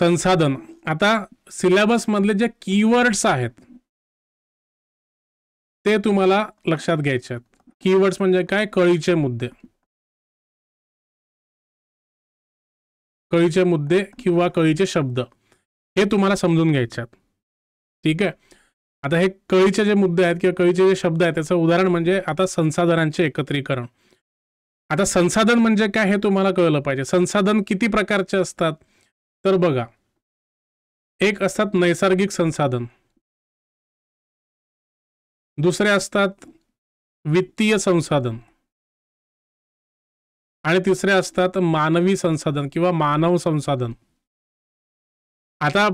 संसाधन आता सिलेबसमधले जे कीवर्ड्स आहेत ते तुम्हाला लक्षात घ्यायचे आहेत कीवर्ड्स म्हणजे काय कळीचे मुद्दे कळीचे मुद्दे किंवा कळीचे शब्द हे तुम्हाला समजून घ्यायचे आहेत ठीक आहे आता हे कळीचे जे मुद्दे आहेत किंवा कळीचे जे शब्द आहेत त्याचं उदाहरण म्हणजे आता संसाधनांचे एकत्रीकरण आता संसाधन म्हणजे काय हे तुम्हाला कळलं पाहिजे संसाधन किती प्रकारचे असतात तर बघा एक असतात नैसर्गिक संसाधन दुसरे असतात वित्तीय संसाधन आणि तिसरे असतात मानवी संसाधन किंवा मानव संसाधन आता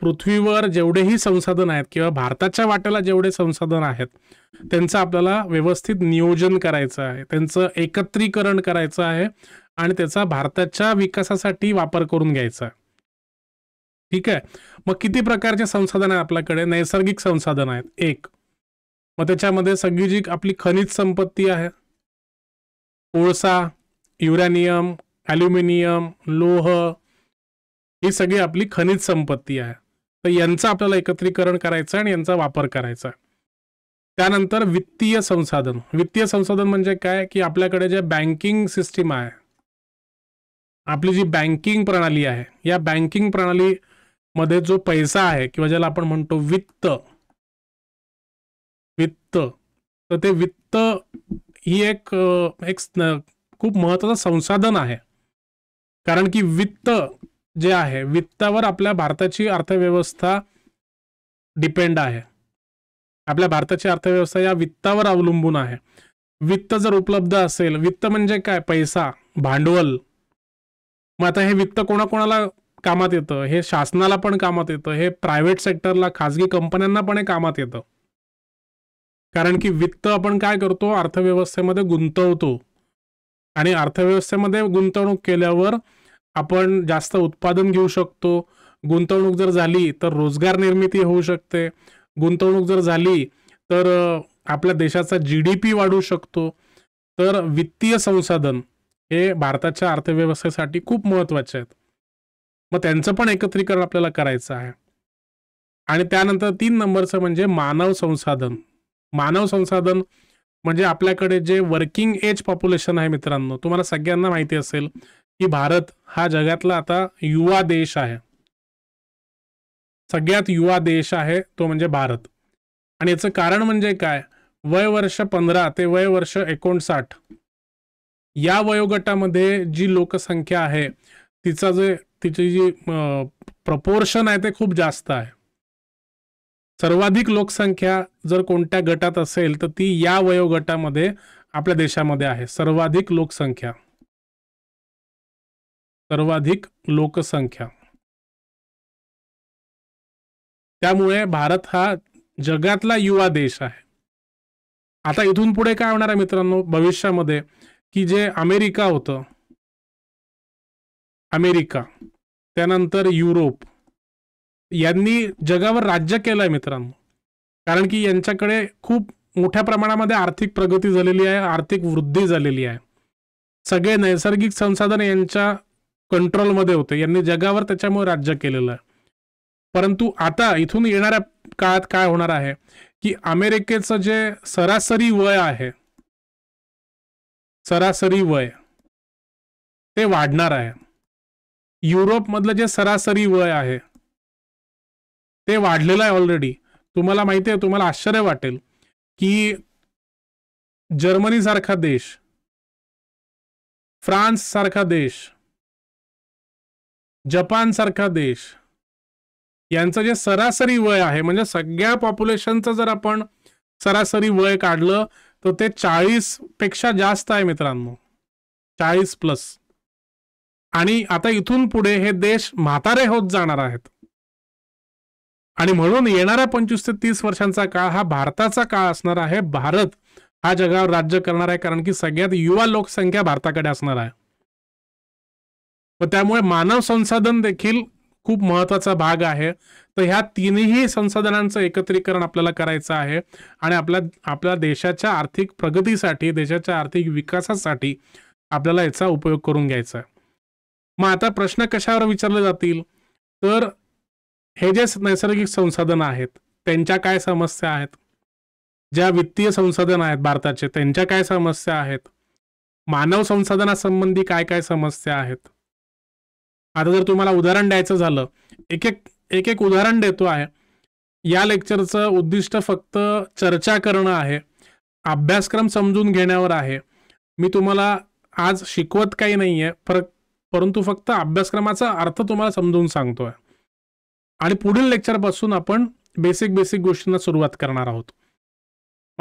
पृथ्वीवर जेवढेही संसाधन आहेत किंवा भारताच्या वाट्याला जेवढे संसाधन आहेत त्यांचं आपल्याला व्यवस्थित नियोजन करायचं आहे त्यांचं एकत्रीकरण करायचं आहे आणि त्याचा भारताच्या विकासासाठी वापर करून घ्यायचा आहे ठीक आहे मग किती प्रकारचे संसाधन आहे आपल्याकडे नैसर्गिक संसाधन आहेत एक मग त्याच्यामध्ये सगळी जी आपली खनिज संपत्ती आहे कोळसा युरॅनियम ॲल्युमिनियम लोह ही सगळी आपली खनिज संपत्ती आहे तर यांचं आपल्याला एकत्रीकरण करायचं आणि यांचा वापर करायचा त्यानंतर वित्तीय संसाधन वित्तीय संसाधन म्हणजे काय की आपल्याकडे जे बँकिंग सिस्टीम आहे आपली जी बँकिंग प्रणाली आहे या बँकिंग प्रणालीमध्ये जो पैसा आहे किंवा ज्याला आपण म्हणतो वित्त तर ते वित्त ही एक एक खूप महत्वाचं संसाधन आहे कारण की वित्त जे आहे वित्तावर आपल्या भारताची अर्थव्यवस्था डिपेंड आहे आपल्या भारताची अर्थव्यवस्था या वित्तावर अवलंबून आहे वित्त जर उपलब्ध असेल वित्त म्हणजे काय पैसा भांडवल मग आता हे वित्त कोणाकोणाला कामात येतं हे शासनाला पण कामात येतं हे प्रायव्हेट सेक्टरला खाजगी कंपन्यांना पण हे कामात येतं कारण की वित्त आपण काय करतो अर्थव्यवस्थेमध्ये गुंतवतो आणि अर्थव्यवस्थेमध्ये गुंतवणूक केल्यावर आपण जास्त उत्पादन घेऊ शकतो गुंतवणूक जर झाली तर रोजगार निर्मिती होऊ शकते गुंतवणूक जर झाली तर आपल्या देशाचा जी डी पी वाढू शकतो तर वित्तीय संसाधन हे भारताच्या अर्थव्यवस्थेसाठी खूप महत्त्वाचे आहेत मग त्यांचं पण एकत्रीकरण आपल्याला करायचं आहे आणि त्यानंतर तीन नंबरचं म्हणजे मानव संसाधन मानव संसाधन म्हणजे आपल्याकडे जे वर्किंग एज पॉप्युलेशन आहे मित्रांनो तुम्हाला सगळ्यांना माहिती असेल की भारत हा जगातला आता युवा देश आहे सगळ्यात युवा देश आहे तो म्हणजे भारत आणि याचं कारण म्हणजे काय वय वर्ष पंधरा ते वय वर्ष एकोणसाठ या वयोगटामध्ये जी लोकसंख्या आहे तिचा जे तिची जी प्रपोर्शन आहे ते खूप जास्त आहे सर्वाधिक लोकसंख्या जर कोणत्या गटात असेल तर ती या वयोगटामध्ये आपल्या देशामध्ये आहे सर्वाधिक लोकसंख्या सर्वाधिक लोकसंख्या त्यामुळे भारत हा जगातला युवा देश आहे आता इथून पुढे काय होणार आहे मित्रांनो भविष्यामध्ये की जे अमेरिका होतं अमेरिका त्यानंतर युरोप यांनी जगावर राज्य केलं आहे मित्रांनो कारण की यांच्याकडे खूप मोठ्या प्रमाणामध्ये आर्थिक प्रगती झालेली आहे आर्थिक वृद्धी झालेली आहे सगळे नैसर्गिक संसाधन यांच्या कंट्रोलमध्ये होते यांनी जगावर त्याच्यामुळे राज्य केलेलं आहे परंतु आता इथून येणाऱ्या काळात काय होणार आहे की अमेरिकेचं जे सरासरी वय आहे सरासरी वय ते वाढणार आहे युरोपमधलं जे सरासरी वय आहे ते वाढलेलं आहे ऑलरेडी तुम्हाला माहिती आहे तुम्हाला आश्चर्य वाटेल की जर्मनी सारखा देश फ्रान्स सारखा देश जपान सारखा देश यांचं जे सरासरी वय आहे म्हणजे सगळ्या पॉप्युलेशनचं जर आपण सरासरी वय काढलं तर ते चाळीस पेक्षा जास्त आहे मित्रांनो चाळीस प्लस आणि आता इथून पुढे हे देश म्हातारे होत जाणार आहेत आणि म्हणून येणाऱ्या पंचवीस ते तीस वर्षांचा काळ हा भारताचा काळ असणार आहे भारत हा जगावर राज्य करणार आहे कारण की सगळ्यात युवा लोकसंख्या भारताकडे असणार आहे व त्यामुळे मानव संसाधन देखील खूप महत्वाचा भाग आहे तर ह्या तीनही संसाधनांचं एकत्रीकरण आपल्याला करायचं आहे आणि आपल्या आपल्या देशाच्या आर्थिक प्रगतीसाठी देशाच्या आर्थिक विकासासाठी आपल्याला याचा उपयोग करून घ्यायचा आहे मग आता प्रश्न कशावर विचारले जातील तर हे जे नैसर्गिक संसाधन आहेत त्यांच्या काय समस्या आहेत ज्या वित्तीय संसाधन आहेत भारताचे त्यांच्या काय समस्या आहेत मानव संसाधनासंबंधी काय काय समस्या आहेत आता जर तुम्हाला उदाहरण द्यायचं झालं एक एक एक एक उदाहरण देतो आहे या लेक्चरचं उद्दिष्ट फक्त चर्चा करणं आहे अभ्यासक्रम समजून घेण्यावर आहे मी तुम्हाला आज शिकवत काही नाही आहे परंतु फक्त अभ्यासक्रमाचा अर्थ तुम्हाला समजून सांगतो आहे आणि पुढील लेक्चरपासून आपण बेसिक बेसिक गोष्टींना सुरुवात करणार आहोत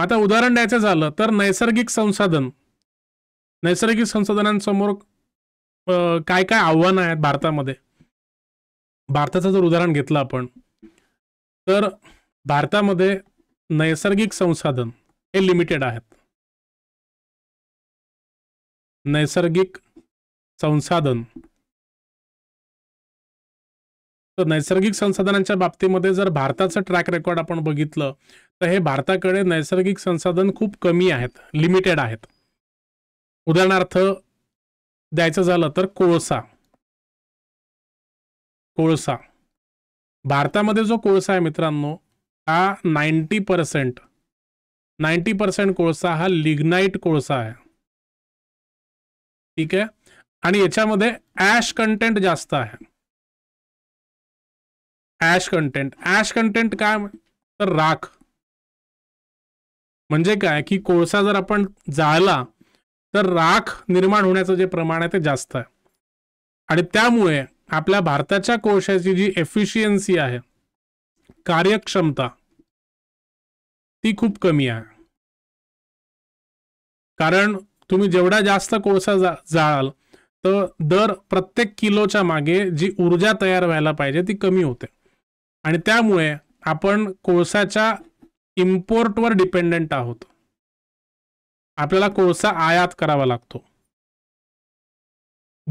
आता उदाहरण द्यायचं झालं तर नैसर्गिक संसाधन नैसर्गिक संसाधनांसमोर काय काय आव्हानं आहेत भारतामध्ये भारताचं जर उदाहरण घेतलं आपण तर भारतामध्ये नैसर्गिक संसाधन हे लिमिटेड आहेत नैसर्गिक संसाधन तर नैसर्गिक संसाधनांच्या बाबतीमध्ये जर भारताचं ट्रॅक रेकॉर्ड आपण बघितलं तर हे भारताकडे नैसर्गिक संसाधन खूप कमी आहेत लिमिटेड आहेत उदाहरणार्थ द्यायचं झालं तर कोळसा कोळसा भारतामध्ये जो कोळसा आहे मित्रांनो हा नाईन्टी पर्सेंट नाईन्टी पर्सेंट कोळसा हा लिग्नाईट कोळसा आहे ठीक आहे आणि याच्यामध्ये ॲश कंटेंट जास्त आहे ॲश कंटेंट ॲश कंटेंट काय तर राख म्हणजे काय की कोळसा जर आपण जाळला तर राख निर्माण होण्याचं जे प्रमाण आहे ते जास्त आहे आणि त्यामुळे आपल्या भारताच्या कोळशाची जी एफिशियन्सी आहे कार्यक्षमता ती खूप कमी आहे कारण तुम्ही जेवढा जास्त कोळसा जाळाल तर दर प्रत्येक किलोच्या मागे जी ऊर्जा तयार व्हायला पाहिजे ती कमी होते आणि त्यामुळे आपण कोळसाच्या इम्पोर्टवर डिपेंडंट आहोत आपल्याला कोळसा आयात करावा लागतो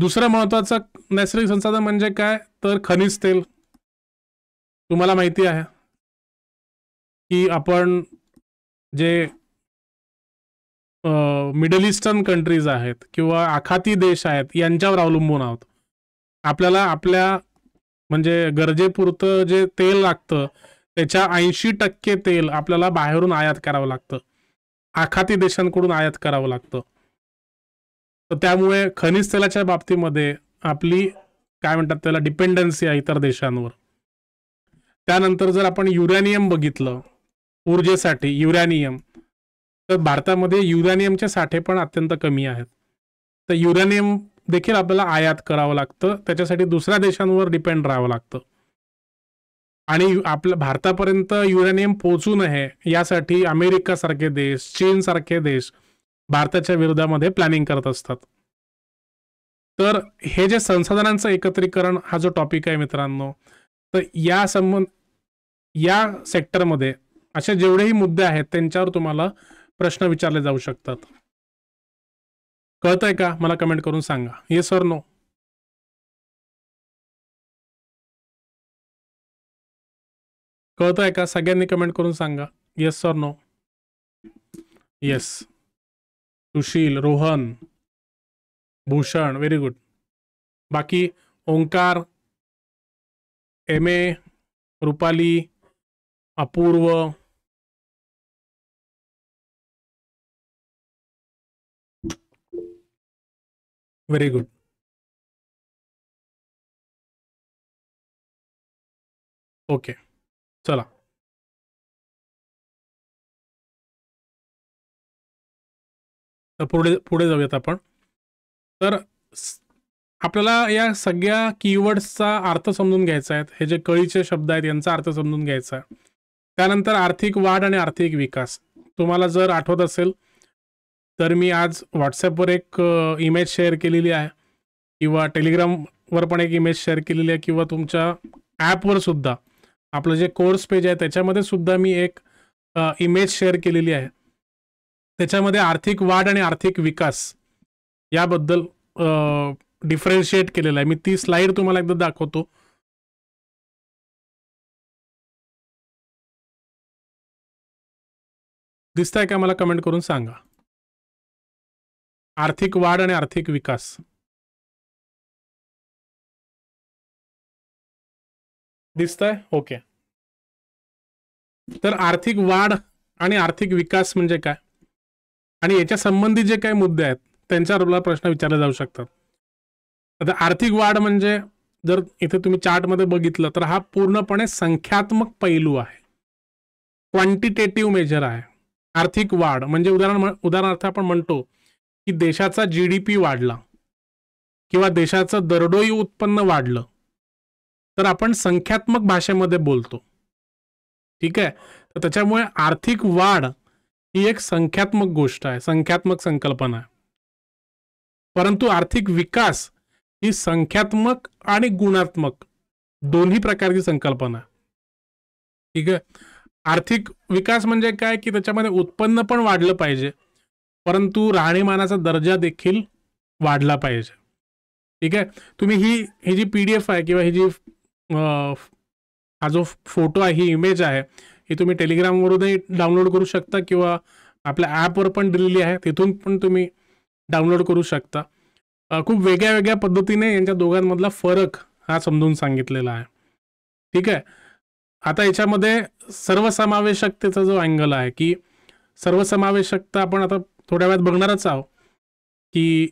दुसरं महत्वाचं नैसर्गिक संसाधन म्हणजे काय तर खनिज तेल तुम्हाला माहिती आहे की आपण जे मिडल ईस्टर्न कंट्रीज आहेत किंवा आखाती देश आहेत यांच्यावर अवलंबून आहोत आपल्याला आपल्या म्हणजे गरजेपुरतं जे तेल लागतं त्याच्या ऐंशी टक्के तेल आपल्याला बाहेरून आयात करावं लागतं आखाती देशांकडून आयात करावं लागतं तर त्यामुळे खनिज तेलाच्या बाबतीमध्ये आपली काय म्हणतात त्याला डिपेंडन्सी आहे इतर देशांवर त्यानंतर जर आपण युरॅनियम बघितलं ऊर्जेसाठी युरॅनियम तर भारतामध्ये युरॅनियमचे साठे पण अत्यंत कमी आहेत तर युरॅनियम देखील आपल्याला आयात करावं लागतं त्याच्यासाठी दुसऱ्या देशांवर डिपेंड राहावं लागतं आणि आपल्या भारतापर्यंत युरेनियम पोहोचू नये यासाठी अमेरिकासारखे देश चीन सारखे देश भारताच्या विरोधामध्ये प्लॅनिंग करत असतात तर हे जे संसाधनांचं एकत्रीकरण हा जो टॉपिक आहे मित्रांनो तर या संबंध या सेक्टरमध्ये असे जेवढेही मुद्दे आहेत त्यांच्यावर तुम्हाला प्रश्न विचारले जाऊ शकतात कहता है का मला कमेंट करून सांगा ये सर नो कहता है का सगळ्यांनी कमेंट करून सांगा yes sir no yes Sushil Rohan Bhushan very good बाकी Omkar M A Rupali Apurva very good okay चला तर पुढे पुढे जाऊयात आपण तर आपल्याला या सगळ्या कीवर्ड्सचा अर्थ समजून घ्यायचा आहे हे जे कळीचे शब्द आहेत यांचा अर्थ समजून घ्यायचा आहे त्यानंतर आर्थिक वाढ आणि आर्थिक विकास तुम्हाला जर आठवत असेल तर मी आज व्हॉट्सअपवर एक इमेज शेअर केलेली आहे किंवा टेलिग्रामवर पण एक इमेज शेअर केलेली आहे किंवा तुमच्या ॲपवर सुद्धा आपलं जे कोर्स पेज आहे त्याच्यामध्ये सुद्धा मी एक इमेज शेअर केलेली आहे त्याच्यामध्ये आर्थिक वाढ आणि आर्थिक विकास याबद्दल डिफरेन्शिएट केलेलं आहे मी ती स्लाइड तुम्हाला एकदा दाखवतो आहे का मला कमेंट करून सांगा आर्थिक वाढ आणि आर्थिक विकास दिसतंय ओके तर आर्थिक वाढ आणि आर्थिक विकास म्हणजे काय आणि याच्या संबंधी जे काही मुद्दे आहेत त्यांच्यावर आपल्याला प्रश्न विचारले जाऊ शकतात आता आर्थिक वाढ म्हणजे जर इथे तुम्ही चार्टमध्ये बघितलं तर हा पूर्णपणे संख्यात्मक पैलू आहे क्वांटिटेटिव्ह मेजर आहे आर्थिक वाढ म्हणजे उदाहरण उदाहरणार्थ आपण म्हणतो की देशाचा जी डी पी वाढला किंवा देशाचं दरडोई उत्पन्न वाढलं तर आपण संख्यात्मक भाषेमध्ये बोलतो ठीक आहे तर त्याच्यामुळे आर्थिक वाढ ही एक संख्यात्मक गोष्ट आहे संख्यात्मक संकल्पना आहे परंतु आर्थिक विकास ही संख्यात्मक आणि गुणात्मक दोन्ही प्रकारची संकल्पना ठीक आहे आर्थिक विकास म्हणजे काय की त्याच्यामध्ये उत्पन्न पण वाढलं पाहिजे परंतु राहणीमानाचा दर्जा देखील वाढला पाहिजे ठीक आहे तुम्ही ही ही जी पी डी एफ आहे किंवा ही जी हा जो फोटो आहे ही इमेज आहे ही तुम्ही टेलिग्रामवरूनही डाउनलोड करू शकता किंवा आपल्या ॲपवर पण दिलेली आहे तिथून पण तुम्ही डाउनलोड करू शकता खूप वेगळ्या वेगळ्या पद्धतीने यांच्या दोघांमधला फरक हा समजून सांगितलेला आहे ठीक आहे आता याच्यामध्ये सर्वसमावेशकतेचा जो अँगल आहे की सर्वसमावेशकता आपण आता थोड्या वेळात बघणारच आहोत की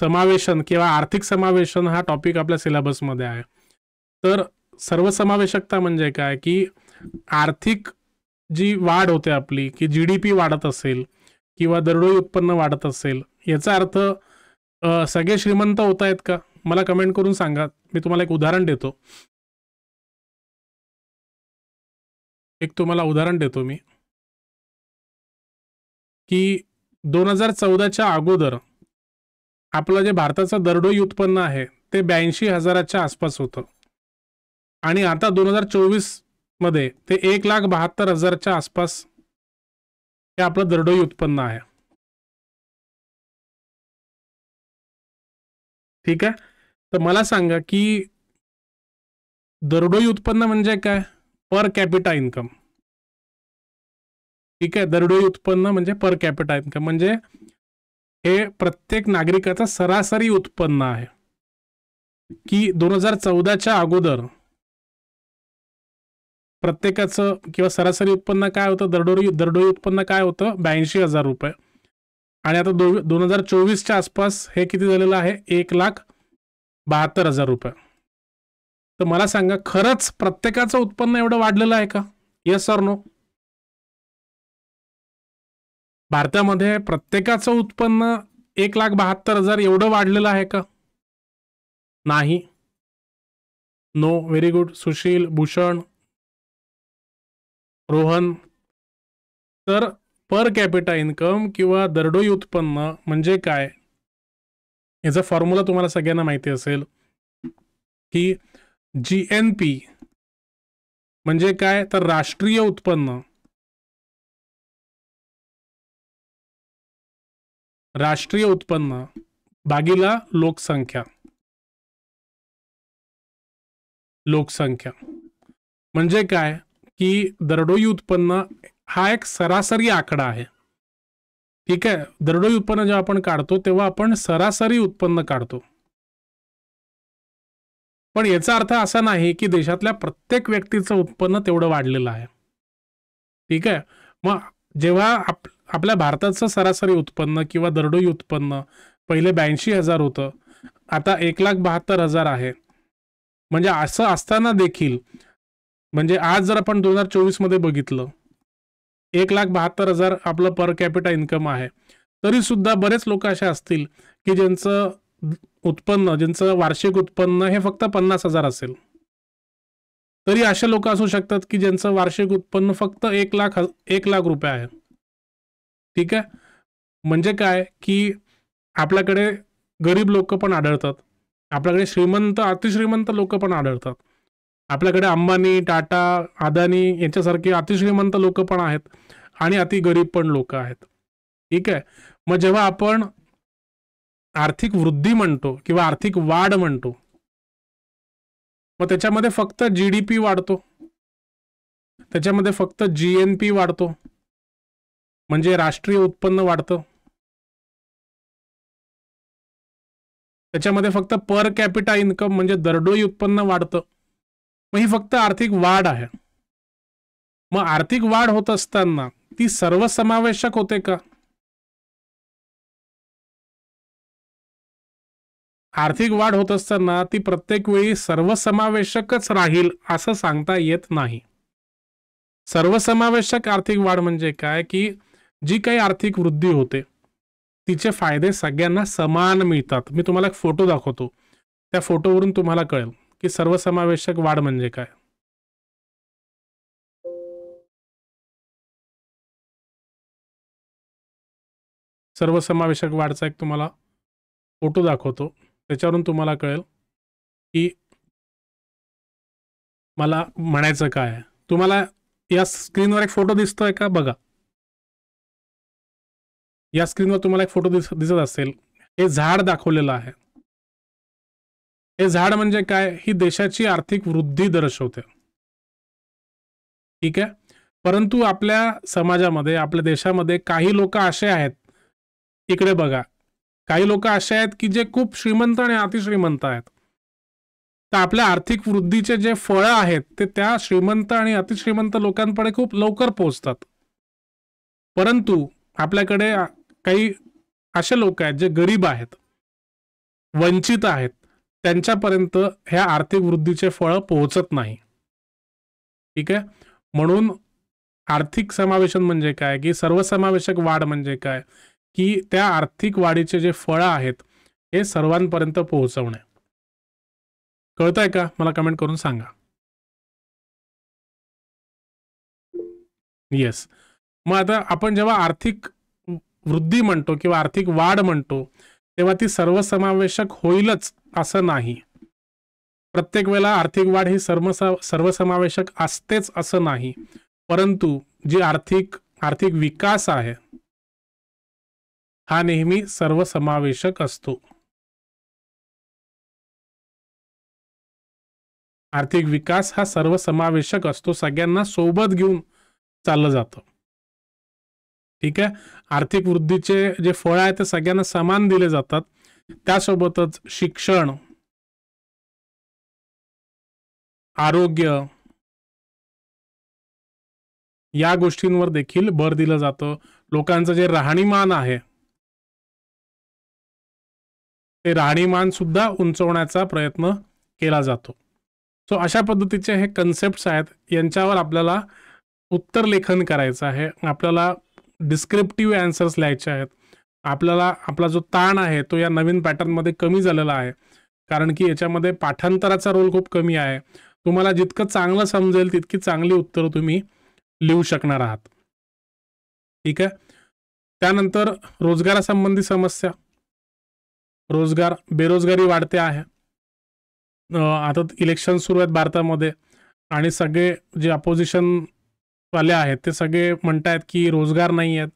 समावेशन किंवा आर्थिक समावेशन हा टॉपिक आपल्या सिलेबसमध्ये आहे तर सर्वसमावेशकता म्हणजे काय की आर्थिक जी वाढ होते आपली की जी डी पी वाढत असेल किंवा दरडोई उत्पन्न वाढत असेल याचा अर्थ सगळे श्रीमंत होत आहेत का मला कमेंट करून सांगा मी तुम्हाला एक उदाहरण देतो एक तुम्हाला उदाहरण देतो मी की दोन हजार चौदाच्या अगोदर आपलं जे भारताचं दरडोई उत्पन्न आहे ते ब्याऐंशी हजाराच्या आसपास होतं आणि आता दोन हजार चोवीसमध्ये ते एक लाख बहात्तर हजारच्या आसपास हे आपलं दरडोई उत्पन्न आहे ठीक आहे तर मला सांगा की दरडोई उत्पन्न म्हणजे काय पर कॅपिटा इन्कम ठीक आहे दरडोई उत्पन्न म्हणजे पर कॅपिटा इन्कम म्हणजे हे प्रत्येक नागरिकाचं सरासरी उत्पन्न आहे की दोन हजार चौदाच्या अगोदर प्रत्येकाचं किंवा सरासरी उत्पन्न काय होतं दरडोई दरडोई उत्पन्न काय होतं ब्याऐंशी हजार रुपये आणि आता दो दोन हजार चोवीसच्या आसपास हे किती झालेलं आहे एक लाख बहात्तर हजार रुपये तर मला सांगा खरंच प्रत्येकाचं उत्पन्न एवढं वाढलेलं आहे का येस सर नो भारतामध्ये प्रत्येकाचं उत्पन्न एक लाख बहात्तर हजार एवढं वाढलेलं आहे का नाही no very good Sushil Bhushan Rohan तर पर कॅपिटा इन्कम किंवा दरडोई उत्पन्न म्हणजे काय याचा फॉर्म्युला तुम्हाला सगळ्यांना माहिती असेल की जी एन पी म्हणजे काय तर राष्ट्रीय उत्पन्न राष्ट्रीय उत्पन्न भागीला लोकसंख्या लोकसंख्या म्हणजे काय की दरडोई उत्पन्न हा एक सरासरी आकडा आहे ठीक आहे दरडोई उत्पन्न जेव्हा आपण काढतो तेव्हा आपण सरासरी उत्पन्न काढतो पण याचा अर्थ असा नाही की देशातल्या प्रत्येक व्यक्तीचं उत्पन्न तेवढं वाढलेलं आहे ठीक आहे मग जेव्हा आप आपल्या भारताचं सरासरी उत्पन्न किंवा दरडोई उत्पन्न पहिले ब्याऐंशी हजार होतं आता एक लाख बहात्तर हजार आहे म्हणजे असं असताना देखील म्हणजे आज जर आपण दोन हजार चोवीसमध्ये बघितलं एक लाख बहात्तर हजार आपलं पर कॅपिटा इन्कम आहे तरी सुद्धा बरेच लोक असे असतील की ज्यांचं उत्पन्न ज्यांचं वार्षिक उत्पन्न हे फक्त पन्नास हजार असेल तरी असे लोक असू शकतात की ज्यांचं वार्षिक उत्पन्न फक्त एक लाख एक लाख रुपये आहे ठीक आहे म्हणजे काय की आपल्याकडे गरीब लोक पण आढळतात आपल्याकडे श्रीमंत अतिश्रीमंत लोक पण आढळतात आपल्याकडे अंबानी टाटा अदानी यांच्यासारखे अतिश्रीमंत लोक पण आहेत आणि अति गरीब पण लोक आहेत ठीक आहे मग जेव्हा आपण आर्थिक वृद्धी म्हणतो किंवा आर्थिक वाढ म्हणतो मग त्याच्यामध्ये फक्त जी डी पी वाढतो त्याच्यामध्ये फक्त जी एन पी वाढतो म्हणजे राष्ट्रीय उत्पन्न वाढतं त्याच्यामध्ये फक्त पर कॅपिटा इन्कम म्हणजे दरडोई उत्पन्न वाढतं मग ही फक्त आर्थिक वाढ आहे मग आर्थिक वाढ होत असताना ती सर्वसमावेशक होते का आर्थिक वाढ होत असताना ती प्रत्येक वेळी सर्वसमावेशकच राहील असं सांगता येत नाही सर्वसमावेशक आर्थिक वाढ म्हणजे काय की जी काही आर्थिक वृद्धी होते तिचे फायदे सगळ्यांना समान मिळतात मी तुम्हाला एक फोटो दाखवतो त्या फोटोवरून तुम्हाला कळेल की सर्वसमावेशक वाढ म्हणजे काय सर्वसमावेशक वाढचा एक तुम्हाला फोटो दाखवतो त्याच्यावरून तुम्हाला कळेल की मला म्हणायचं काय तुम्हाला या स्क्रीनवर एक फोटो दिसतोय का बघा या स्क्रीनवर तुम्हाला एक फोटो दिस दिसत असेल हे झाड दाखवलेलं आहे हे झाड म्हणजे काय ही देशाची आर्थिक वृद्धी दर्शवते ठीक आहे परंतु आपल्या समाजामध्ये आपल्या देशामध्ये काही लोक असे आहेत इकडे बघा काही लोक असे आहेत की जे खूप श्रीमंत आणि अतिश्रीमंत आहेत तर आपल्या आर्थिक वृद्धीचे जे फळं आहेत ते त्या श्रीमंत आणि अतिश्रीमंत लोकांकडे खूप लवकर पोहोचतात परंतु आपल्याकडे काही असे लोक आहेत जे गरीब आहेत वंचित आहेत त्यांच्यापर्यंत ह्या आर्थिक वृद्धीचे फळ पोहोचत नाही ठीक आहे म्हणून आर्थिक समावेशन म्हणजे काय की सर्वसमावेशक वाढ म्हणजे काय की त्या आर्थिक वाढीचे जे फळं आहेत हे सर्वांपर्यंत पोहोचवणे कळत आहे का मला कमेंट करून सांगा येस मग आता आपण जेव्हा आर्थिक वृद्धी म्हणतो किंवा आर्थिक वाढ म्हणतो तेव्हा ती सर्वसमावेशक होईलच असं नाही प्रत्येक वेळेला आर्थिक वाढ ही सर्व सर्वसमावेशक असतेच असं नाही परंतु जी आर्थिक आर्थिक विकास आहे हा नेहमी सर्वसमावेशक असतो आर्थिक विकास हा सर्वसमावेशक असतो सगळ्यांना सोबत घेऊन चाललं जातं ठीक आहे आर्थिक वृद्धीचे जे फळ आहे ते सगळ्यांना समान दिले जातात त्यासोबतच शिक्षण आरोग्य या गोष्टींवर देखील भर दिलं जातं लोकांचं जे राहणीमान आहे ते राहणीमान सुद्धा उंचवण्याचा प्रयत्न केला जातो सो अशा पद्धतीचे हे कन्सेप्ट आहेत यांच्यावर आपल्याला उत्तर लेखन करायचं आहे आपल्याला डिस्क्रिप्टिव्ह अँसर्स लिहायचे आहेत आपल्याला आपला जो ताण आहे तो या नवीन पॅटर्नमध्ये कमी झालेला आहे कारण की याच्यामध्ये पाठांतराचा रोल खूप कमी आहे तुम्हाला जितकं चांगलं समजेल तितकी चांगली उत्तरं तुम्ही लिहू शकणार आहात ठीक आहे त्यानंतर रोजगारासंबंधी समस्या रोजगार बेरोजगारी वाढते आहे आता इलेक्शन सुरू आहेत भारतामध्ये आणि सगळे जे अपोजिशन आले आहेत ते सगळे आहेत की रोजगार नाही आहेत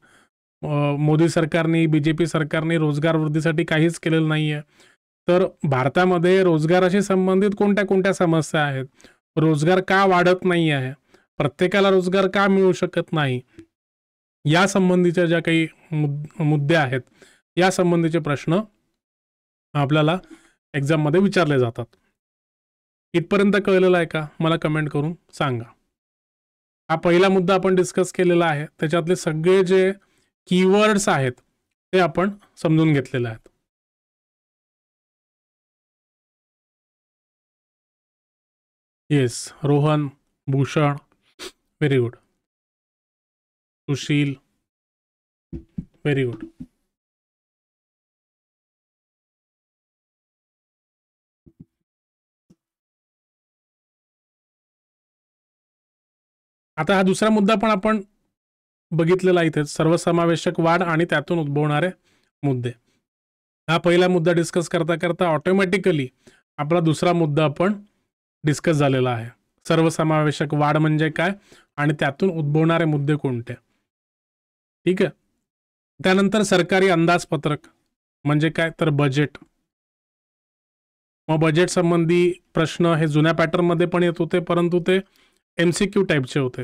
मोदी सरकारने बी जे पी सरकारने रोजगार वृद्धीसाठी काहीच केलेलं नाही आहे तर भारतामध्ये रोजगाराशी संबंधित कोणत्या कोणत्या समस्या आहेत रोजगार का वाढत नाही आहे प्रत्येकाला रोजगार का मिळू शकत नाही या संबंधीच्या ज्या काही मुद्दे आहेत या संबंधीचे प्रश्न आपल्याला एक्झाममध्ये विचारले जातात इथपर्यंत कळलेलं आहे का मला कमेंट करून सांगा हा पहिला मुद्दा आपण डिस्कस केलेला आहे त्याच्यातले सगळे जे कीवर्ड्स आहेत ते आपण समजून घेतलेले आहेत yes Rohan Bhushan very good Sushil very good आता हा दुसरा मुद्दा पण आपण बघितलेला इथे सर्वसमावेशक वाढ आणि त्यातून उद्भवणारे मुद्दे हा पहिला मुद्दा डिस्कस करता करता ऑटोमॅटिकली आपला दुसरा मुद्दा पण डिस्कस झालेला आहे सर्वसमावेशक वाढ म्हणजे काय आणि त्यातून उद्भवणारे मुद्दे कोणते ठीक आहे त्यानंतर सरकारी अंदाजपत्रक म्हणजे काय तर बजेट मग बजेट संबंधी प्रश्न हे जुन्या पॅटर्नमध्ये पण येत होते परंतु ते एम सी क्यू टाईपचे होते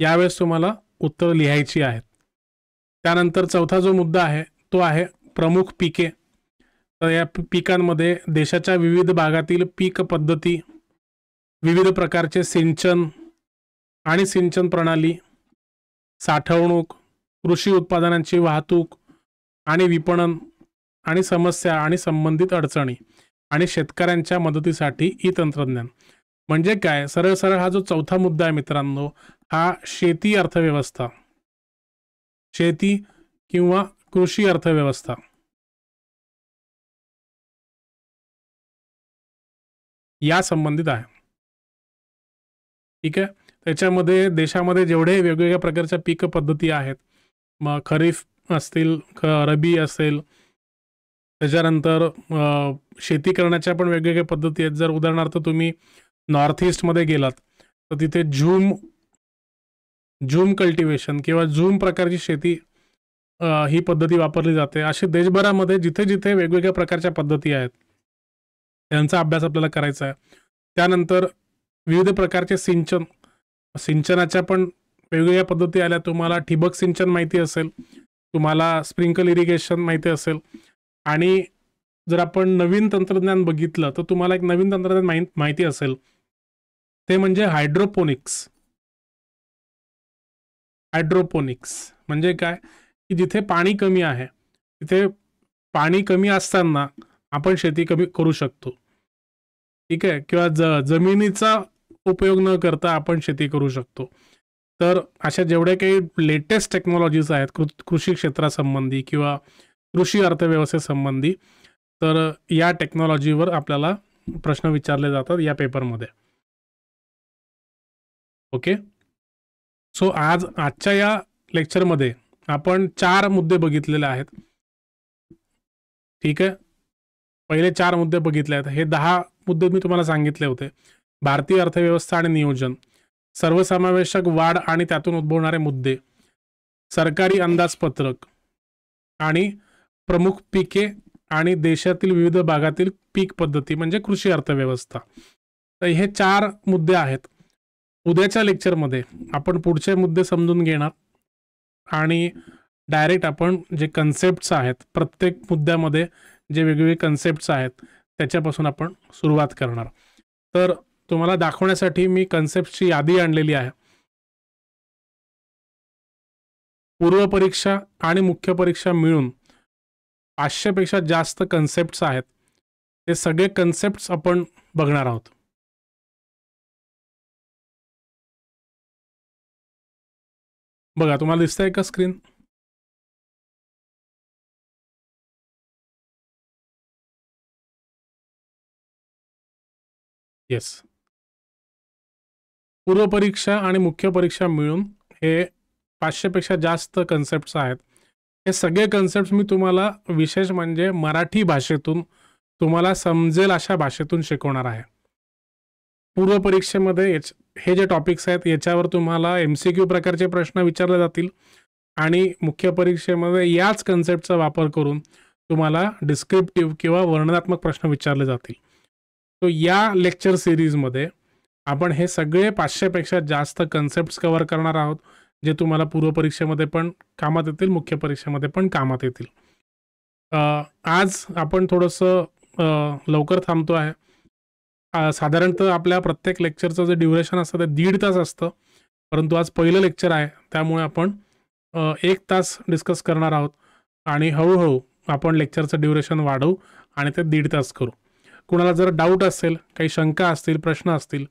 यावेळेस तुम्हाला उत्तर लिहायची आहेत त्यानंतर चौथा जो मुद्दा आहे तो आहे प्रमुख पिके तर या पिकांमध्ये देशाच्या विविध भागातील पीक पद्धती विविध प्रकारचे सिंचन आणि सिंचन प्रणाली साठवणूक कृषी उत्पादनांची वाहतूक आणि विपणन आणि समस्या आणि संबंधित अडचणी आणि शेतकऱ्यांच्या मदतीसाठी ई तंत्रज्ञान म्हणजे काय सरळ सरळ हा जो चौथा मुद्दा आहे मित्रांनो हा शेती अर्थव्यवस्था शेती किंवा कृषी अर्थव्यवस्था या संबंधित आहे ठीक आहे त्याच्यामध्ये देशामध्ये जेवढे वेगवेगळ्या प्रकारच्या पीक पद्धती आहेत मग खरीफ असतील रबी असेल त्याच्यानंतर शेती करण्याच्या पण वेगवेगळ्या पद्धती आहेत जर उदाहरणार्थ तुम्ही नॉर्थ ईस्टमध्ये गेलात तर तिथे झूम झूम कल्टिवेशन किंवा झूम प्रकारची शेती ही पद्धती वापरली जाते अशी देशभरामध्ये जिथे जिथे वेगवेगळ्या प्रकारच्या पद्धती आहेत त्यांचा अभ्यास आपल्याला करायचा आहे त्यानंतर विविध प्रकारचे सिंचन सिंचनाच्या पण वेगवेगळ्या पद्धती आल्या तुम्हाला ठिबक सिंचन माहिती असेल तुम्हाला स्प्रिंकल इरिगेशन माहिती असेल आणि जर आपण नवीन तंत्रज्ञान बघितलं तर तुम्हाला एक नवीन तंत्रज्ञान माहिती असेल ते म्हणजे हायड्रोपोनिक्स हायड्रोपोनिक्स म्हणजे काय की जिथे पाणी कमी आहे तिथे पाणी कमी असताना आपण शेती कमी करू शकतो ठीक आहे किंवा ज जमिनीचा उपयोग न करता आपण शेती करू शकतो तर अशा जेवढ्या काही लेटेस्ट टेक्नॉलॉजीज आहेत कृ कृषी क्षेत्रासंबंधी किंवा कृषी अर्थव्यवस्थेसंबंधी तर या टेक्नॉलॉजीवर आपल्याला प्रश्न विचारले जातात या पेपरमध्ये ओके सो आज आजच्या या लेक्चरमध्ये आपण चार मुद्दे बघितलेले आहेत ठीक आहे पहिले चार मुद्दे बघितले आहेत हे दहा मुद्दे मी तुम्हाला सांगितले होते भारतीय अर्थव्यवस्था आणि नियोजन सर्वसमावेशक वाढ आणि त्यातून उद्भवणारे मुद्दे सरकारी अंदाजपत्रक आणि प्रमुख पिके आणि देशातील विविध भागातील पीक पद्धती म्हणजे कृषी अर्थव्यवस्था तर हे चार मुद्दे आहेत उद्याच्या लेक्चरमध्ये आपण पुढचे मुद्दे समजून घेणार आणि डायरेक्ट आपण जे कन्सेप्ट्स आहेत प्रत्येक मुद्द्यामध्ये जे वेगवेगळे कन्सेप्ट्स आहेत त्याच्यापासून आपण सुरुवात करणार तर तुम्हाला दाखवण्यासाठी मी कन्सेप्टची यादी आणलेली आहे पूर्वपरीक्षा आणि मुख्य परीक्षा मिळून पाचशेपेक्षा जास्त कन्सेप्ट्स आहेत ते सगळे कन्सेप्ट्स आपण बघणार आहोत बघा तुम्हाला आहे का स्क्रीन येस पूर्वपरीक्षा आणि मुख्य परीक्षा मिळून हे पेक्षा जास्त कन्सेप्ट आहेत हे सगळे कन्सेप्ट मी तुम्हाला विशेष म्हणजे मराठी भाषेतून तुम्हाला समजेल अशा भाषेतून शिकवणार आहे पूर्वपरीक्षेमध्ये हे जे टॉपिक्स आहेत याच्यावर तुम्हाला एम सी क्यू प्रकारचे प्रश्न विचारले जातील आणि मुख्य परीक्षेमध्ये याच कन्सेप्टचा वापर करून तुम्हाला डिस्क्रिप्टिव्ह किंवा वर्णनात्मक प्रश्न विचारले जातील तो या लेक्चर सिरीजमध्ये आपण हे सगळे पाचशेपेक्षा जास्त कन्सेप्ट कव्हर करणार आहोत जे तुम्हाला पूर्वपरीक्षेमध्ये पण कामात येतील मुख्य परीक्षेमध्ये पण कामात येतील आज आपण थोडंसं लवकर थांबतो आहे साधारणतः आपल्या प्रत्येक लेक्चरचं जे ड्युरेशन असतं ते दीड तास असतं परंतु आज पहिलं लेक्चर आहे त्यामुळे आपण एक तास डिस्कस करणार आहोत आणि हळूहळू आपण लेक्चरचं ड्युरेशन वाढवू आणि ते दीड तास करू कुणाला जर डाऊट असेल काही शंका असतील प्रश्न असतील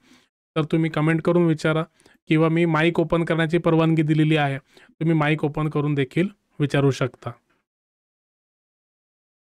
तर तुम्ही कमेंट करून विचारा किंवा मी माईक ओपन करण्याची परवानगी दिलेली आहे तुम्ही माईक ओपन करून देखील विचारू शकता